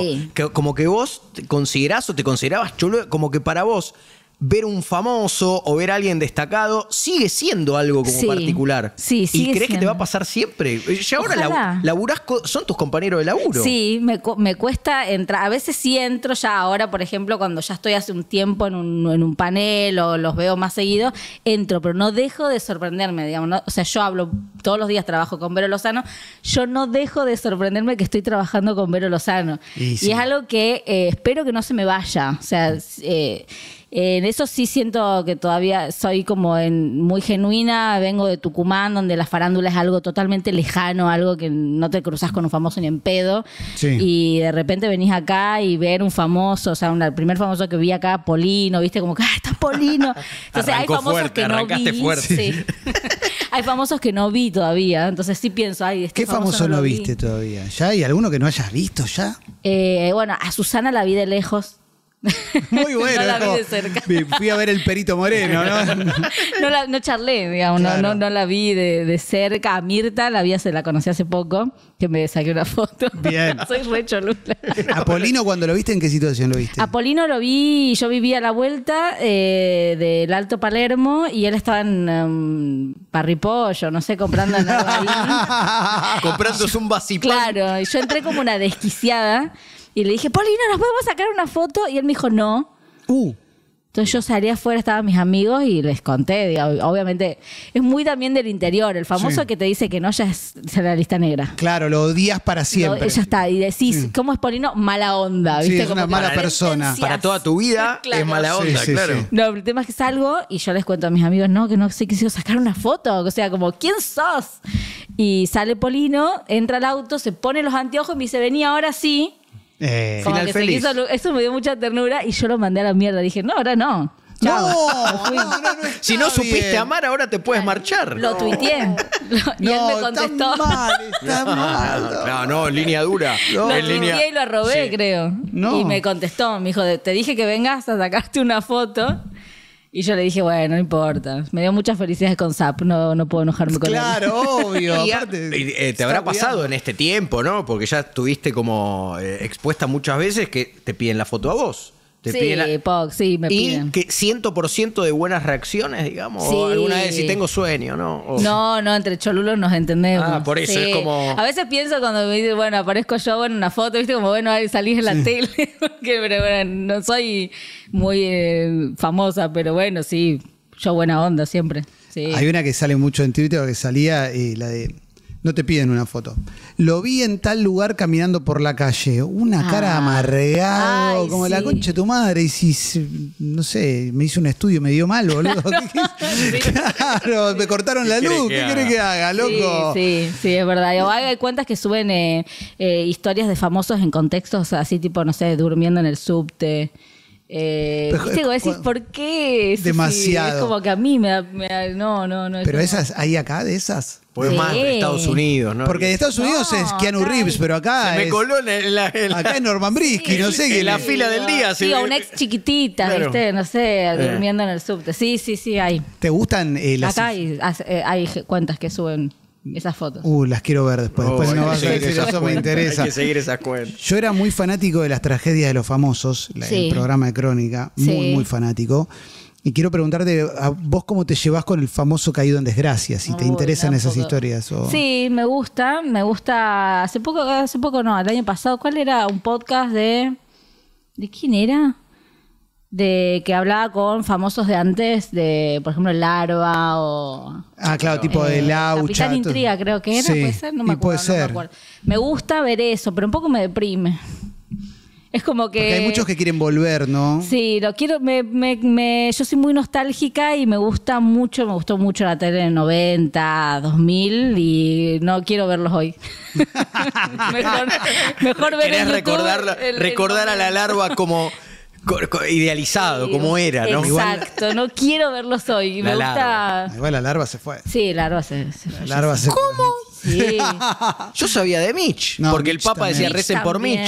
como que vos considerás te considerabas chulo como que para vos ver un famoso o ver a alguien destacado sigue siendo algo como particular. Sí, sí. ¿Y crees que te va a pasar siempre? Eh, ya ahora la, laburás, son tus compañeros de laburo. Sí, me, me, cuesta entrar. A veces sí entro ya ahora, por ejemplo, cuando ya estoy hace un tiempo en un, panel o los veo más seguido, entro, pero no dejo de sorprenderme, digamos. o sea, yo hablo todos los días, trabajo con Vero Lozano, yo no dejo de sorprenderme que estoy trabajando con Vero Lozano. Y, es algo que eh, espero que no se me vaya. O sea, eh, en eso sí siento que todavía soy como en, muy genuina, vengo de Tucumán, donde la farándula es algo totalmente lejano, algo que no te cruzas con un famoso ni en pedo. Y de repente venís acá y ver un famoso, o sea, el primer famoso que vi acá, Polino, viste como que, ah, está Polino. Entonces hay famosos que no vi. hay famosos que no vi todavía, entonces sí pienso, ay, este ¿Qué famoso, no, viste todavía? ¿Ya hay alguno que no hayas visto ya? Eh, bueno, a Susana la vi de lejos Muy bueno. Fui a ver el Perito Moreno, ¿no? no, la, charlé, digamos, no, la vi de, cerca. A Mirta la vi, se la conocí hace poco, que me saqué una foto. Bien. Soy re cholula. Apolino cuando lo viste, en qué situación lo viste? Apolino lo vi, yo vivía a la vuelta eh, del Alto Palermo y él estaba en Parripollo, em, no sé, comprando Comprándose un vasito. Claro, y yo entré como una desquiciada y le dije, Polino, ¿nos podemos sacar una foto? Y él me dijo, no. Uh. Entonces yo salí afuera, estaban mis amigos y les conté. obviamente es muy también del interior. El famoso que te dice que no ya es la lista negra. Claro, lo odias para siempre. ya está. Y decís, ¿cómo es Polino? Mala onda. Sí, es una mala persona. Para toda tu vida es mala onda, claro. No, el tema es que salgo y yo les cuento a mis amigos, no, que no sé, quisiera sacar una foto. O sea, como, ¿quién sos? Y sale Polino, entra al auto, se pone los anteojos y me dice, vení ahora sí. Eh, final eso me dio mucha ternura y yo lo mandé a la mierda. Dije, no, ahora no. No, no, no, Si no supiste amar, ahora te puedes marchar. Lo tuiteé. y él me contestó. No, no, línea dura. Lo tuiteé y lo robé, creo. Y me contestó, me dijo, te dije que vengas a sacarte una foto. Y yo le dije, bueno, no importa. Me dio muchas felicidades con Zap, no, no puedo enojarme con él. Claro, obvio. Y, eh, te habrá pasado en este tiempo, ¿no? Porque ya estuviste como eh, expuesta muchas veces que te piden la foto a vos. Te sí, piden POC, sí, me piden. Y 100% de buenas reacciones, digamos. alguna vez si tengo sueño, ¿no? No, no, entre cholulos nos entendemos. Ah, por eso, es como... A veces pienso cuando me dicen, bueno, aparezco yo en una foto, ¿viste? Como, bueno, salís en la tele. pero bueno, no soy muy eh, famosa, pero bueno, sí, yo buena onda siempre. Hay una que sale mucho en Twitter, que salía, eh, la de no te piden una foto. Lo vi en tal lugar caminando por la calle. Una cara ah. como la concha de tu madre. Y si, no sé, me hizo un estudio, me dio mal, boludo. Claro, me cortaron la luz. ¿Qué querés que haga, loco? Sí, sí, es verdad. Yo, hay cuentas que suben eh, eh, historias de famosos en contextos así, tipo, no sé, durmiendo en el subte. Eh, ¿por qué? Demasiado. es como que a mí me no, no, no. pero esas, ¿hay acá de esas? Pues más de Estados Unidos, ¿no? Porque de Estados Unidos es Keanu Reeves, pero acá. me coló en la, Acá es Norman Brisky, no sé En la fila del día, sí. o una ex chiquitita, No sé, eh. durmiendo en el subte. Sí, sí, sí, hay. ¿Te gustan eh, las.? Acá hay, eh, hay cuentas que suben esas fotos. Uh, las quiero ver después. después oh, no vas a decir eso, me interesa. Hay que seguir esas cuentas. Yo era muy fanático de las tragedias de los famosos, el programa de Crónica, muy, muy fanático. Y quiero preguntarte a vos cómo te llevas con el famoso caído en desgracia, si te interesan esas historias. Sí, me gusta, me gusta. Hace poco, hace poco no, el año pasado, ¿cuál era un podcast de. ¿De quién era? de que hablaba con famosos de antes, de por ejemplo Larva o... Ah, claro, eh, tipo de Laucha. Intriga creo que era, puede ser, no me puede ser. Me, gusta ver eso, pero un poco me deprime. Es como que... hay muchos que quieren volver, ¿no? Sí, lo quiero, yo soy muy nostálgica y me gusta mucho, me gustó mucho la tele de 90, 2000 y no quiero verlos hoy. mejor, mejor ver en recordar, recordar a la larva como idealizado como era, ¿no? Exacto, no quiero verlos hoy. me gusta. Igual la larva se fue. Sí, la larva se, fue. La larva se ¿Cómo? Sí. Yo sabía de Mitch, porque el Papa decía, recen por Mitch,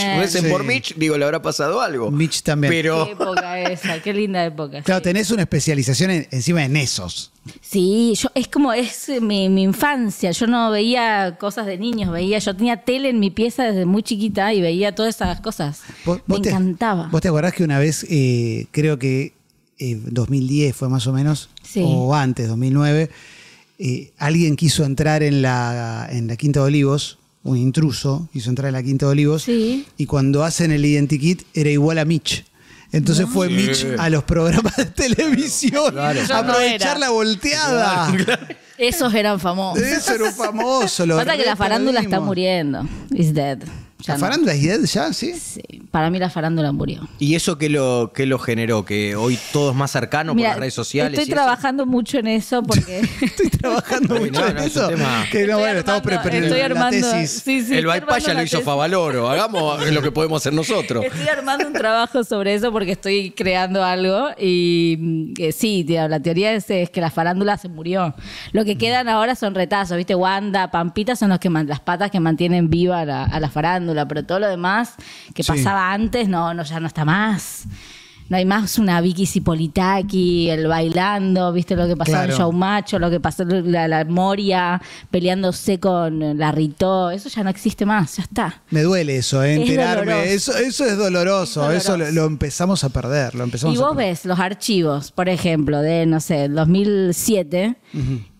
por digo, le habrá pasado algo. Mitch también. Qué Pero época esa, qué linda época. Claro, tenés una especialización encima en esos. Sí, yo, es como es mi, infancia. Yo no veía cosas de niños, veía, yo tenía tele en mi pieza desde muy chiquita y veía todas esas cosas. Me encantaba. ¿Vos te acordás que una vez, eh, creo que 2010 eh, fue más o menos, o antes, 2009, eh, alguien quiso entrar en la, en la Quinta de Olivos, un intruso quiso entrar en la Quinta de Olivos, y cuando hacen el identikit era igual a Mitch. Entonces fue Mitch a los programas de televisión a aprovechar la volteada. Esos eran famosos. famoso eran que la farándula está muriendo. Is dead. ¿La farándula es ya? ¿sí? Para mí la farándula murió. ¿Y eso qué lo, qué lo generó? ¿Que hoy todo es más cercano por las redes sociales? Estoy trabajando mucho en eso porque. estoy trabajando mucho en eso. bueno, estamos preparando la el bypass ya lo hizo Favaloro. Hagamos lo que podemos hacer nosotros. Estoy armando un trabajo sobre eso porque estoy creando algo y eh, sí, la teoría es, que la farándula se murió. Lo que mm. quedan ahora son retazos, ¿viste? Wanda, Pampita son los que las patas que mantienen viva a la farándula pero todo lo demás que pasaba antes no, no, ya no está más. No hay más una Vicky Cipolitaki, el bailando, viste lo que pasó claro. en Macho, lo que pasó en la, la Moria, peleándose con la Ritó, eso ya no existe más, ya está. Me duele eso, eh, enterarme, eso, es doloroso, eso lo, empezamos a perder, empezamos Y vos ves los archivos, por ejemplo, de, no sé, 2007,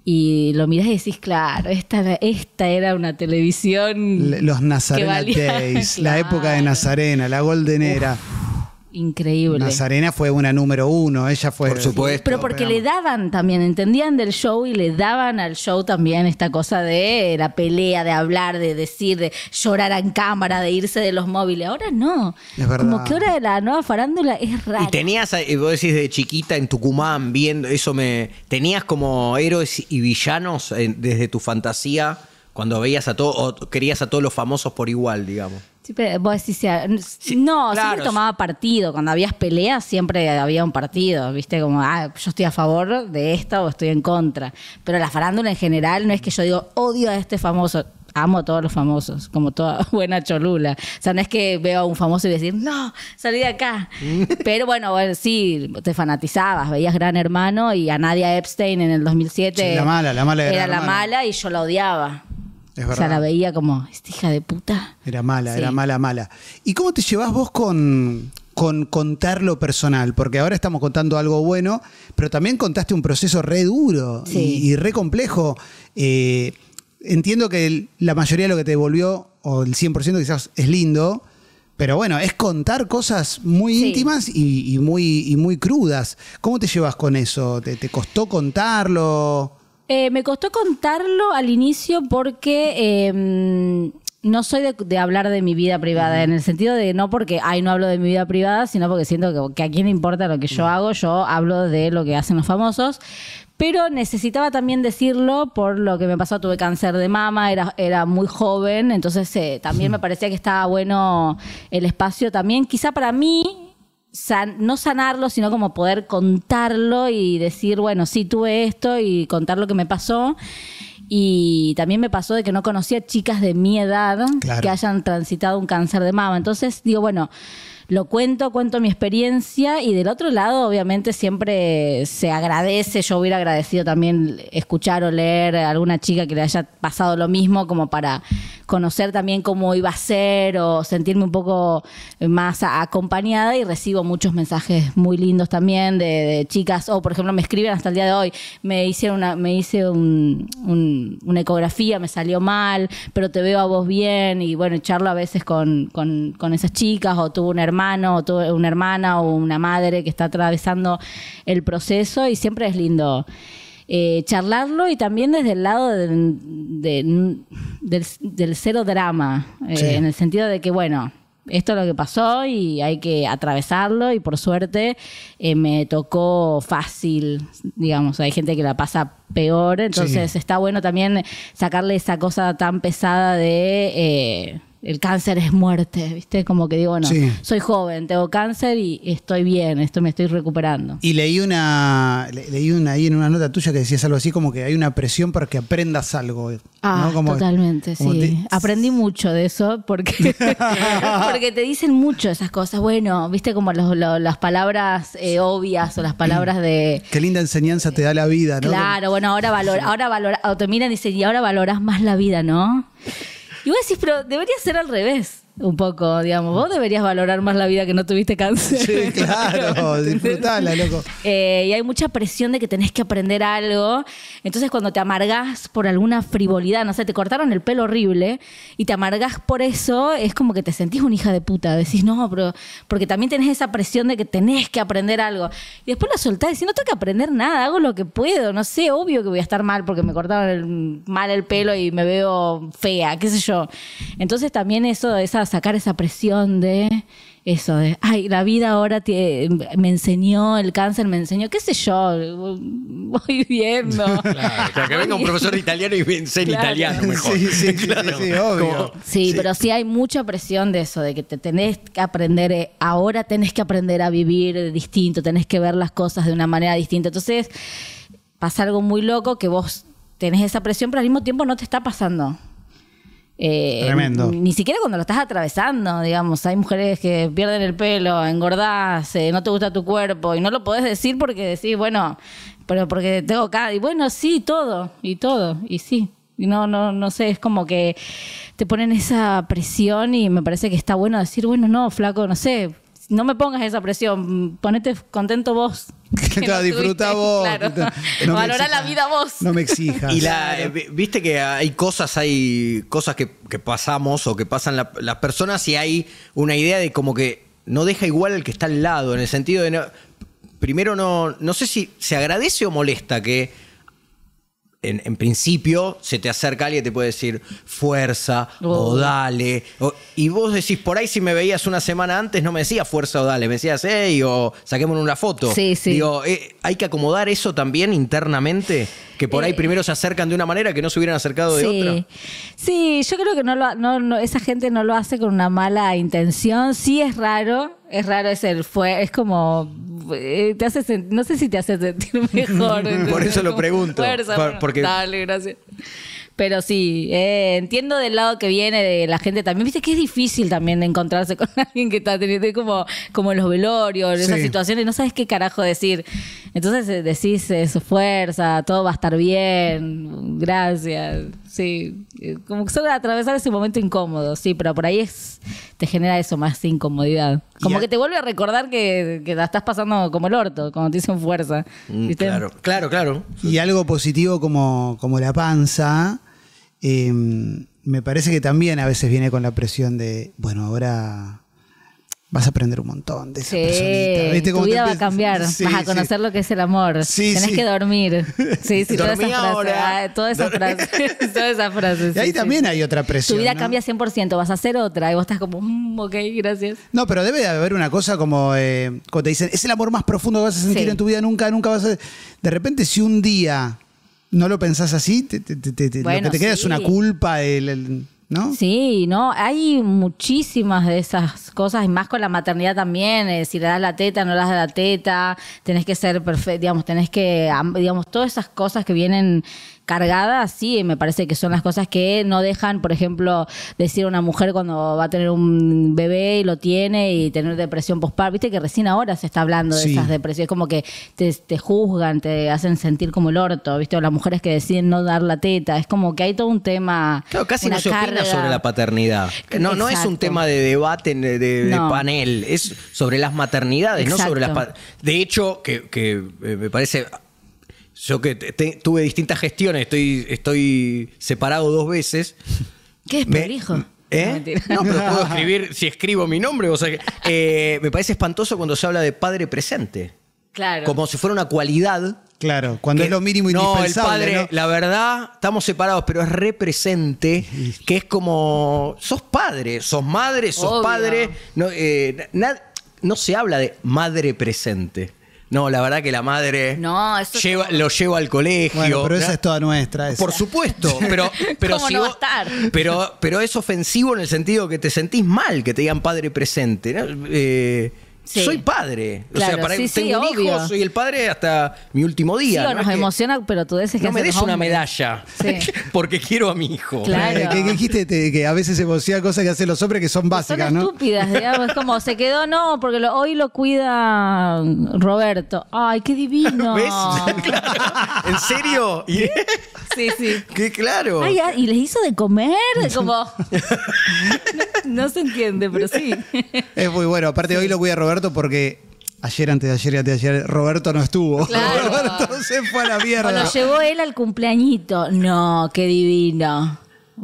y lo miras y decís, claro, esta, esta era una televisión. Los Nazarena la época de Nazarena, la Golden Era increíble. Nazarena fue una número uno, ella fue. Por supuesto. Pero porque le daban también, entendían del show y le daban al show también esta cosa de la pelea, de hablar, de decir, de llorar en cámara, de irse de los móviles. Ahora no. Es verdad. Como que ahora de la nueva farándula es rara. Y tenías, eh, vos decís de chiquita en Tucumán, viendo, eso me. ¿Tenías como héroes y villanos eh, desde tu fantasía? Cuando veías a todos, o querías a todos los famosos por igual, digamos. Sí, pero vos decís, no, siempre tomaba partido. Cuando habías peleas, siempre había un partido, ¿viste? Como, ah, yo estoy a favor de esta o estoy en contra. Pero la farándula en general no es que yo digo, odio a este famoso. Amo a todos los famosos, como toda buena cholula. O sea, no es que veo a un famoso y decir, no, salí de acá. Pero bueno, sí, te fanatizabas, veías Gran Hermano y a Nadia Epstein en el 2007. la mala, la mala. era la mala y yo la odiaba. O sea, la veía como, esta hija de puta. Era mala, era mala, mala. ¿Y cómo te llevas vos con, con contar lo personal? Porque ahora estamos contando algo bueno, pero también contaste un proceso re duro y, re complejo. Eh, entiendo que la mayoría de lo que te devolvió, o el 100% quizás, es lindo, pero bueno, es contar cosas muy íntimas y, muy, muy crudas. ¿Cómo te llevas con eso? ¿Te, te costó contarlo? Eh, me costó contarlo al inicio porque em, no soy de, hablar de mi vida privada, en el sentido de no porque, ay, no hablo de mi vida privada, sino porque siento que, a quién le importa lo que yo hago, yo hablo de lo que hacen los famosos. Pero necesitaba también decirlo por lo que me pasó, tuve cáncer de mama, era, era muy joven, entonces eh, también me parecía que estaba bueno el espacio también, quizá para mí no sanarlo, sino como poder contarlo y decir, bueno, sí tuve esto y contar lo que me pasó. Y también me pasó de que no conocía chicas de mi edad que hayan transitado un cáncer de mama. Entonces digo, bueno, lo cuento, cuento mi experiencia y del otro lado obviamente siempre se agradece, yo hubiera agradecido también escuchar o leer a alguna chica que le haya pasado lo mismo como para conocer también cómo iba a ser o sentirme un poco más acompañada y recibo muchos mensajes muy lindos también de, chicas o por ejemplo me escriben hasta el día de hoy, me hicieron una, me hice una ecografía, me salió mal, pero te veo a vos bien y bueno, charlo a veces con, con, esas chicas o tuve un hermano hermano, o una hermana o una madre que está atravesando el proceso y siempre es lindo. Eh, charlarlo y también desde el lado del, cero drama, eh, en el sentido de que, bueno, esto es lo que pasó y hay que atravesarlo y por suerte eh, me tocó fácil, digamos, hay gente que la pasa peor, entonces está bueno también sacarle esa cosa tan pesada de el cáncer es muerte, ¿viste? Como que digo, no, soy joven, tengo cáncer y estoy bien, esto me estoy recuperando. Y leí una, leí una ahí en una nota tuya que decías algo así como que hay una presión para que aprendas algo. Ah, como, totalmente, sí. Aprendí mucho de eso porque, porque te dicen mucho esas cosas. Bueno, viste como las palabras eh, obvias o las palabras de... Qué linda enseñanza te da la vida, ¿no? Claro, bueno, ahora valor, ahora valora, o te miran y dicen, y ahora valoras más la vida, ¿no? Y vos decís, pero debería ser al revés un poco, digamos, vos deberías valorar más la vida que no tuviste cáncer. Sí, claro, disfrutala, loco. Eh, y hay mucha presión de que tenés que aprender algo. Entonces, cuando te amargás por alguna frivolidad, no sé, te cortaron el pelo horrible y te amargás por eso, es como que te sentís una hija de puta. Decís, no, pero. Porque también tenés esa presión de que tenés que aprender algo. Y después la soltás y no tengo que aprender nada, hago lo que puedo. No sé, obvio que voy a estar mal porque me cortaron mal el pelo y me veo fea, qué sé yo. Entonces, también eso, esas sacar esa presión de eso, de, ay, la vida ahora me enseñó, el cáncer me enseñó, qué sé yo, voy viendo. Claro, que venga un profesor italiano y me italiano mejor. Sí, sí, claro. sí, obvio. sí, pero sí hay mucha presión de eso, de que te tenés que aprender, eh, ahora tenés que aprender a vivir distinto, tenés que ver las cosas de una manera distinta. Entonces, pasa algo muy loco que vos tenés esa presión, pero al mismo tiempo no te está pasando. Eh, Tremendo. Ni siquiera cuando lo estás atravesando, digamos. Hay mujeres que pierden el pelo, engordás, eh, no te gusta tu cuerpo y no lo podés decir porque decís, bueno, pero porque tengo cada. Y bueno, sí, todo, y todo, y sí. Y no, no, no sé, es como que te ponen esa presión y me parece que está bueno decir, bueno, no, flaco, no sé, no me pongas esa presión, ponete contento vos. Que disfruta vos. Valorá la vida vos. No me exijas. Y eh, viste que hay cosas, hay cosas que, pasamos o que pasan las personas y hay una idea de como que no deja igual el que está al lado, en el sentido de primero no, no sé si se agradece o molesta que en, principio se te acerca alguien y te puede decir fuerza o oh. dale. y vos decís, por ahí si me veías una semana antes no me decías fuerza o dale, me decías, hey, o saquemos una foto. Digo, eh, hay que acomodar eso también internamente, que por ahí eh, primero se acercan de una manera que no se hubieran acercado de sí. otra. Sí, yo creo que no, lo, no esa gente no lo hace con una mala intención, sí es raro es raro es el fue, es como eh, te hace no sé si te hace sentir mejor. Por eso lo pregunto. porque... Dale, gracias. Pero sí, eh, entiendo del lado que viene de la gente también. Viste que es difícil también encontrarse con alguien que está teniendo como, como los velorios, esas situaciones, no sabes qué carajo decir. Entonces eh, decís fuerza, todo va a estar bien, gracias. Sí, eh, como que solo atravesar ese momento incómodo, sí, pero por ahí te genera eso más incomodidad. Como que te vuelve a recordar que, la estás pasando como el orto, cuando te dicen fuerza. Mm, claro, claro, claro. Y algo positivo como, como la panza. Em, me parece que también a veces viene con la presión de, bueno, ahora vas a aprender un montón de esa sí, tu vida va a cambiar, vas a conocer lo que es el amor. Tenés que dormir. Sí, sí, toda esa, frase, toda esa frase. toda esa frase. y ahí también hay otra presión. Tu vida cambia 100%, vas a hacer otra y vos estás como, mmm, ok, gracias. No, pero debe de haber una cosa como eh, cuando te dicen, es el amor más profundo que vas a sentir en tu vida, nunca, nunca vas a... De repente, si un día no lo pensás así, te, te, lo que te queda es una culpa. el... ¿No? Sí, no, hay muchísimas de esas cosas, y más con la maternidad también, eh, si le das la teta, no le das la teta, tenés que ser perfecto, digamos, tenés que, digamos, todas esas cosas que vienen Cargada, sí, me parece que son las cosas que no dejan, por ejemplo, decir a una mujer cuando va a tener un bebé y lo tiene y tener depresión postparto, viste que recién ahora se está hablando de esas depresiones, como que te, juzgan, te hacen sentir como el orto, viste, las mujeres que deciden no dar la teta, es como que hay todo un tema... Claro, casi no se sobre la paternidad. No, no es un tema de debate, de, panel, es sobre las maternidades, no sobre las... De hecho, que eh, me parece yo que tuve distintas gestiones, estoy, estoy separado dos veces. ¿Qué es perijo? ¿Eh? No, pero puedo escribir si escribo mi nombre. O sea, eh, me parece espantoso cuando se habla de padre presente. Claro. Como si fuera una cualidad. Claro, cuando es lo mínimo indispensable. No, el padre, la verdad, estamos separados, pero es represente, que es como, sos padre, sos madre, sos padre. No, eh, no se habla de madre presente. No, la verdad que la madre no, lo lleva al colegio. Bueno, pero esa es toda nuestra. Por supuesto, pero, pero Pero, es ofensivo en el sentido que te sentís mal que te digan padre presente. Eh, soy padre. o sea, para tengo hijo, soy el padre hasta mi último día. Sí, nos emociona, pero tú dices que no me des una medalla porque quiero a mi hijo. Claro. Eh, eh, que, dijiste que a veces se emociona cosas que hacen los hombres que son básicas, son ¿no? estúpidas, digamos, es como se quedó no, porque hoy lo cuida Roberto. Ay, qué divino. ¿Ves? ¿En serio? Sí, sí. Qué claro. Ah, y les hizo de comer, como no, no se entiende, pero sí. Es muy bueno, aparte hoy lo cuida Roberto porque ayer, antes de ayer y de ayer, Roberto no estuvo. Roberto se fue a la mierda. Lo llevó él al cumpleañito. No, qué divino.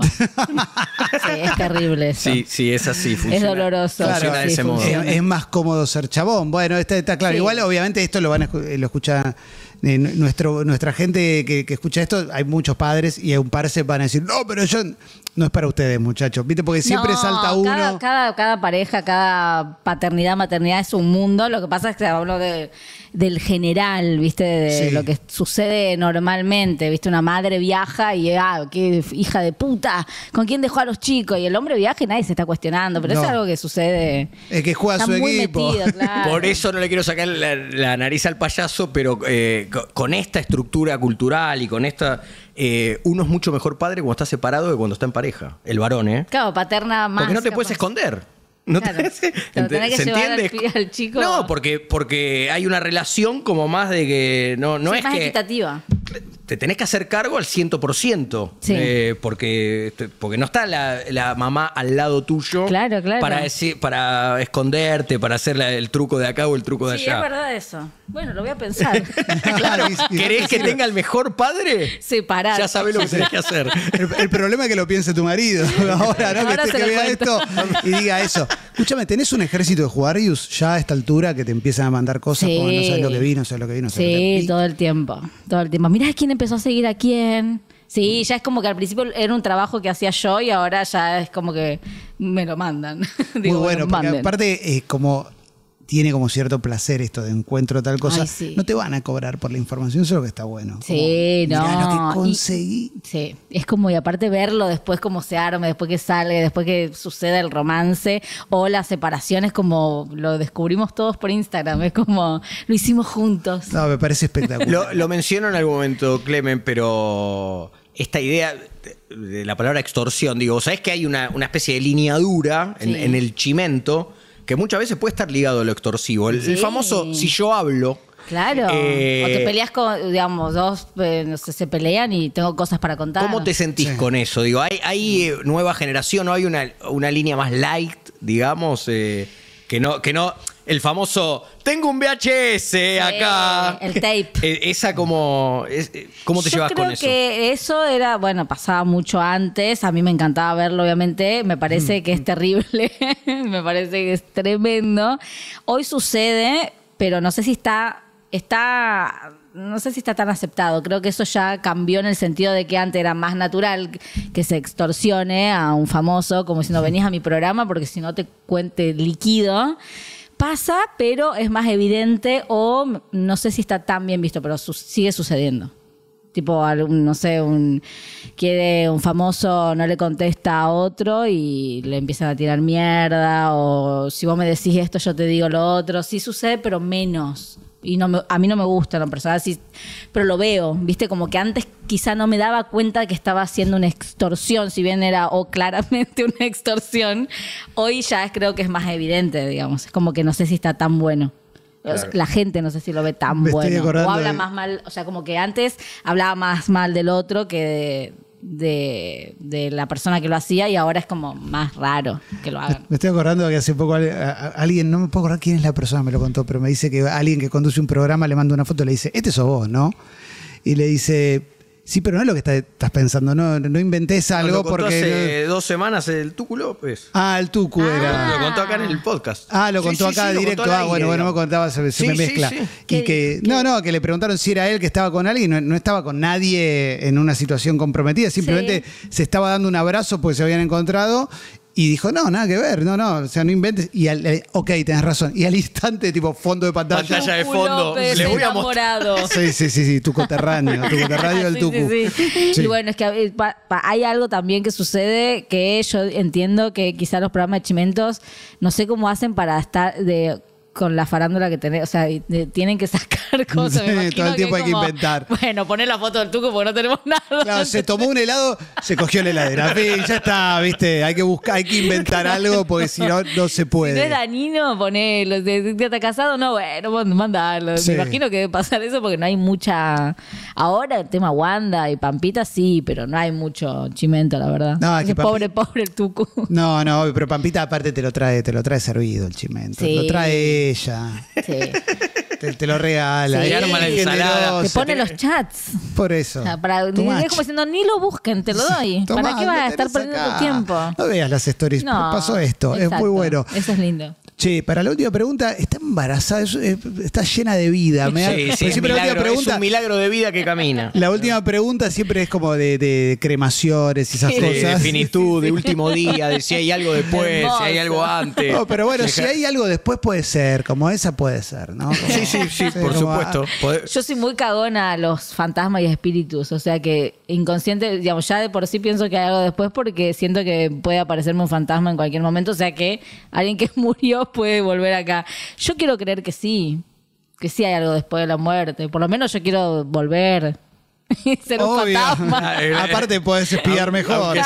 es terrible eso. Sí, sí, es así. Es doloroso. Es, más cómodo ser chabón. Bueno, está, está claro. Igual, obviamente, esto lo van a, eh, lo escucha eh, nuestra gente que, escucha esto. Hay muchos padres y un par se van a decir, no, pero yo no es para ustedes, muchachos. ¿Viste? Porque siempre salta uno. Cada, cada, pareja, cada paternidad, maternidad es un mundo. Lo que pasa es que hablo de del general, ¿viste? De lo que sucede normalmente, ¿viste? Una madre viaja y, ah, qué hija de puta, ¿con quién dejó a los chicos? Y el hombre viaja y nadie se está cuestionando, pero es algo que sucede. Es que juega su equipo. claro. Por eso no le quiero sacar la, nariz al payaso, pero eh, con esta estructura cultural y con esta. Eh, uno es mucho mejor padre cuando está separado que cuando está en pareja, el varón, ¿eh? Claro, paterna más. Porque no te puedes esconder. ¿No claro, te parece? tenés que ¿Se entiende? Al, al, chico. No, porque, porque hay una relación como más de que no, no sí, es más que, equitativa te tenés que hacer cargo al 100%, sí. eh, porque, porque no está la, mamá al lado tuyo claro, claro. Para, decir para esconderte, para hacer el truco de acá o el truco de allá. Sí, es verdad eso. Bueno, lo voy a pensar. claro, ¿querés que tenga el mejor padre? Separado. Ya sabes lo que tenés que hacer. El, problema es que lo piense tu marido ahora, ¿no? Ahora que, te, vea esto y diga eso. Escúchame, ¿tenés un ejército de Juarius ya a esta altura que te empiezan a mandar cosas como no sabes lo que vino no sabes lo que vino no sí, lo que todo el tiempo, todo el tiempo. Mirá quién empezó a seguir a quién. Sí, mm. ya es como que al principio era un trabajo que hacía yo y ahora ya es como que me lo mandan. Muy bueno, porque aparte, eh, como tiene como cierto placer esto de encuentro tal cosa, no te van a cobrar por la información, solo que está bueno. Sí, no. conseguí. sí, es como, y aparte verlo después como se arme, después que sale, después que suceda el romance o las separaciones, como lo descubrimos todos por Instagram, es como, lo hicimos juntos. No, me parece espectacular. lo, menciono en algún momento, Clemen, pero esta idea de la palabra extorsión, digo, ¿sabes que hay una, especie de línea en, en el chimento? que muchas veces puede estar ligado a lo extorsivo. El, famoso, si yo hablo, Claro. o eh, te peleas con, digamos, dos eh, no sé, se pelean y tengo cosas para contar. ¿Cómo te sentís con eso? Digo, hay, hay eh, nueva generación, o Hay una, una línea más light, digamos, que no, que no el famoso tengo un VHS acá. el tape. E, esa como eh, ¿cómo te llevas con eso? que eso era, bueno, pasaba mucho antes, a mí me encantaba verlo obviamente, me parece mm. que es terrible, me parece que es tremendo. Hoy sucede, pero no sé si está está no sé si está tan aceptado. Creo que eso ya cambió en el sentido de que antes era más natural que se extorsione a un famoso, como diciendo, venís a mi programa porque si no te cuente liquido pasa, pero es más evidente o no sé si está tan bien visto, pero sigue sucediendo. Tipo, no sé, un quiere un famoso, no le contesta a otro y le empiezan a tirar mierda o si vos me decís esto, yo te digo lo otro. Sí sucede, pero menos y a mí no me gusta la persona así, pero lo veo, ¿viste? Como que antes quizá no me daba cuenta que estaba haciendo una extorsión, si bien era o oh, claramente una extorsión, hoy ya creo que es más evidente, digamos, es como que no sé si está tan bueno. La gente no sé si lo ve tan bueno. O habla más mal, o sea, como que antes hablaba más mal del otro que de, de, la persona que lo hacía y ahora es como más raro que lo hagan. Me estoy acordando que hace poco alguien, no me puedo acordar quién es la persona, me lo contó, pero me dice que alguien que conduce un programa le manda una foto y le dice, este sos vos, ¿no? Y le dice, Sí, pero no es lo que estás pensando, no, no inventes algo porque. Hace dos semanas el Tucu López. Ah, el Tucu ah, era. Lo contó acá en el podcast. Ah, lo contó acá directo. ah, bueno, bueno, me contaba, se, me mezcla. Y que. No, no, que le preguntaron si era él que estaba con alguien, no, no estaba con nadie en una situación comprometida, simplemente se estaba dando un abrazo porque se habían encontrado y dijo, no, nada que ver, no, no, o sea, no inventes. Y eh, ok, tenés razón. Y al instante, tipo, fondo de pantalla. Pantalla de fondo. Le voy a mostrar. Sí, sí, sí, sí, tu coterráneo, tu coterráneo ah, del tucu. Y bueno, es que eh, hay algo también que sucede que yo entiendo que quizá los programas de Chimentos, no sé cómo hacen para estar de con la farándula que tenés, o sea, eh, tienen que sacar cosas. todo el tiempo hay que inventar. Bueno, poner la foto del tuco porque no tenemos nada. Claro, se tomó un helado, se cogió el heladera. ya está, viste, hay que buscar, hay que inventar algo porque si no, no se puede. Si no es dañino, ponelo. Si te casado, no, bueno, mandalo. Me imagino que debe pasar eso porque no hay mucha. Ahora el tema Wanda y Pampita sí, pero no hay mucho chimento, la verdad. No, es pobre, pobre el tuco. No, no, pero Pampita aparte te lo trae, te lo trae servido el chimento. Sí. Lo trae ella. Te, lo regala. Te pone los chats. Por eso. como diciendo, ni lo busquen, te lo doy. ¿Para qué vas a estar perdiendo tiempo? No veas las stories. pasó esto. Es muy bueno. Eso es lindo. Che, para la última pregunta, está embarazada, está llena de vida. Sí, sí, es, un milagro de vida que camina. La última pregunta siempre es como de, cremaciones y esas cosas de cosas. finitud, de último día, de si hay algo después, si hay algo antes. No, pero bueno, si hay algo después puede ser, como esa puede ser, ¿no? Sí, sí, sí, por supuesto. Ah. Yo soy muy cagona a los fantasmas y espíritus, o sea que inconsciente, digamos, ya de por sí pienso que hay algo después porque siento que puede aparecerme un fantasma en cualquier momento, o sea que alguien que murió puede volver acá. Yo quiero creer que sí, que sí hay algo después de la muerte. Por lo menos yo quiero volver. ser un fantasma. Eh, aparte puedes espiar mejor.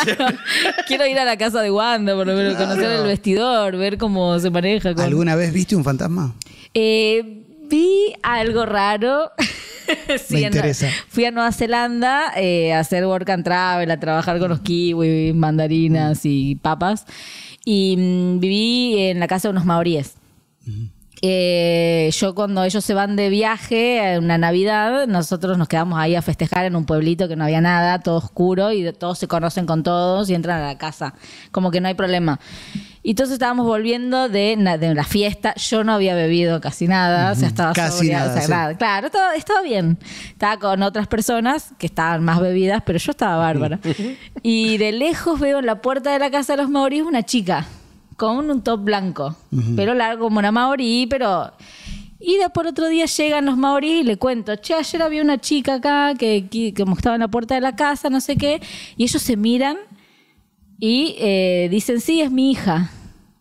Quiero ir a la casa de Wanda, por lo menos, conocer el vestidor, ver cómo se maneja. ¿Alguna vez viste un fantasma? Eh, vi algo raro. Me fui a Nueva Zelanda eh, a hacer work and travel, a trabajar con los kiwis, mandarinas y papas y mm, viví en la casa de unos maoríes. Eh, yo cuando ellos se van de viaje en una Navidad, nosotros nos quedamos ahí a festejar en un pueblito que no había nada, todo oscuro y todos se conocen con todos y entran a la casa, como que no hay problema. Y entonces estábamos volviendo de, de la fiesta. Yo no había bebido casi nada. O sea, estaba casi Claro, estaba, está bien. Estaba con otras personas que estaban más bebidas, pero yo estaba bárbara. y de lejos veo en la puerta de la casa de los maoríes una chica con un top blanco, pero largo como una maorí, pero... Y después otro día llegan los maoríes y le cuento, che, ayer había una chica acá que, que, estaba en la puerta de la casa, no sé qué, y ellos se miran y eh, dicen, sí, es mi hija.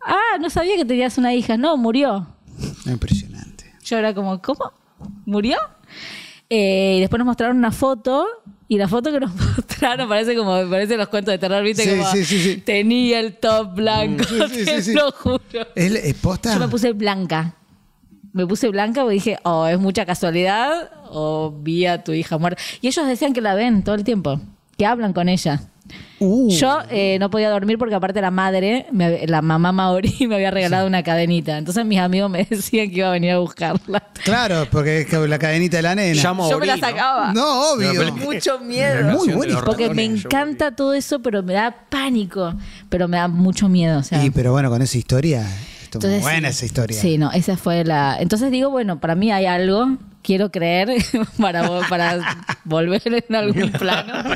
Ah, no sabía que tenías una hija. No, murió. Impresionante. Yo era como, ¿cómo? ¿Murió? Eh, y después nos mostraron una foto y la foto que nos mostraron parece como parece los cuentos de terror, ¿viste? Sí, Tenía el top blanco, mm, te lo juro. ¿Es, posta? Yo me puse blanca. Me puse blanca porque dije, oh, es mucha casualidad o vi a tu hija muerta. Y ellos decían que la ven todo el tiempo, que hablan con ella. Uh. Yo eh, no podía dormir porque aparte la madre, la mamá Maori me había regalado una cadenita. Entonces mis amigos me decían que iba a venir a buscarla. Claro, porque la cadenita de la nena. Yo me la sacaba. No, obvio. Mucho miedo. Muy Porque me encanta todo eso, pero me da pánico. Pero me da mucho miedo. sí pero bueno, con esa historia. buena esa historia. Sí, no, esa fue la. Entonces digo, bueno, para mí hay algo quiero creer para, para volver en algún plano.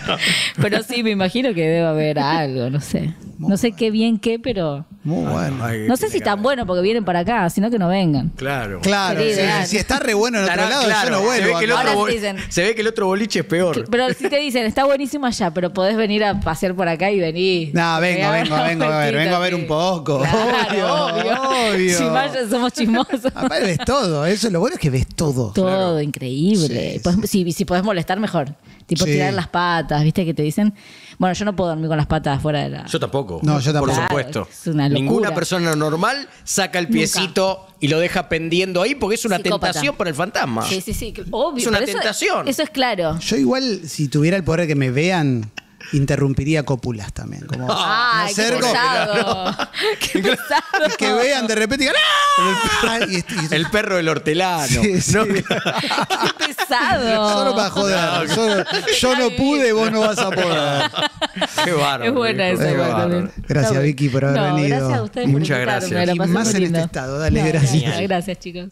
Pero sí, me imagino que debe haber algo, no sé no sé qué bien qué, pero. Muy ah, bueno. no sé si tan bueno porque vienen para acá, sino que no vengan. Claro. Claro. si está re bueno en otro lado, yo no vuelvo. Se ve, que el otro se ve que el otro boliche es peor. pero si te dicen, está buenísimo allá, pero podés venir a pasear por acá y venir. No, vengo, vengo, vengo a ver, vengo a ver un poco. obvio, obvio. Si somos chismosos. Aparte ves todo, eso lo bueno es que ves todo. Todo, increíble. Si, si podés molestar, mejor. Tipo tirar las patas, ¿viste? Que te dicen. Bueno, yo no puedo dormir con las patas fuera de la. Yo tampoco. No, yo tampoco. Por supuesto. Es una locura. Ninguna persona normal saca el piecito y lo deja pendiendo ahí porque es una tentación para el fantasma. Sí, sí, sí. Obvio. Es una tentación. Eso, es claro. Yo igual, si tuviera el poder de que me vean, interrumpiría cópulas también. Como qué pesado. Qué pesado. que vean de repente y digan ¡Ah! El perro del hortelano. ¡Qué pesado! Solo para joder. yo no pude, vos no vas a poder. qué bárbaro. Es buena esa, Gracias, Vicky, por haber venido. Muchas gracias. Y más en este estado. Dale, gracias. Gracias, chicos.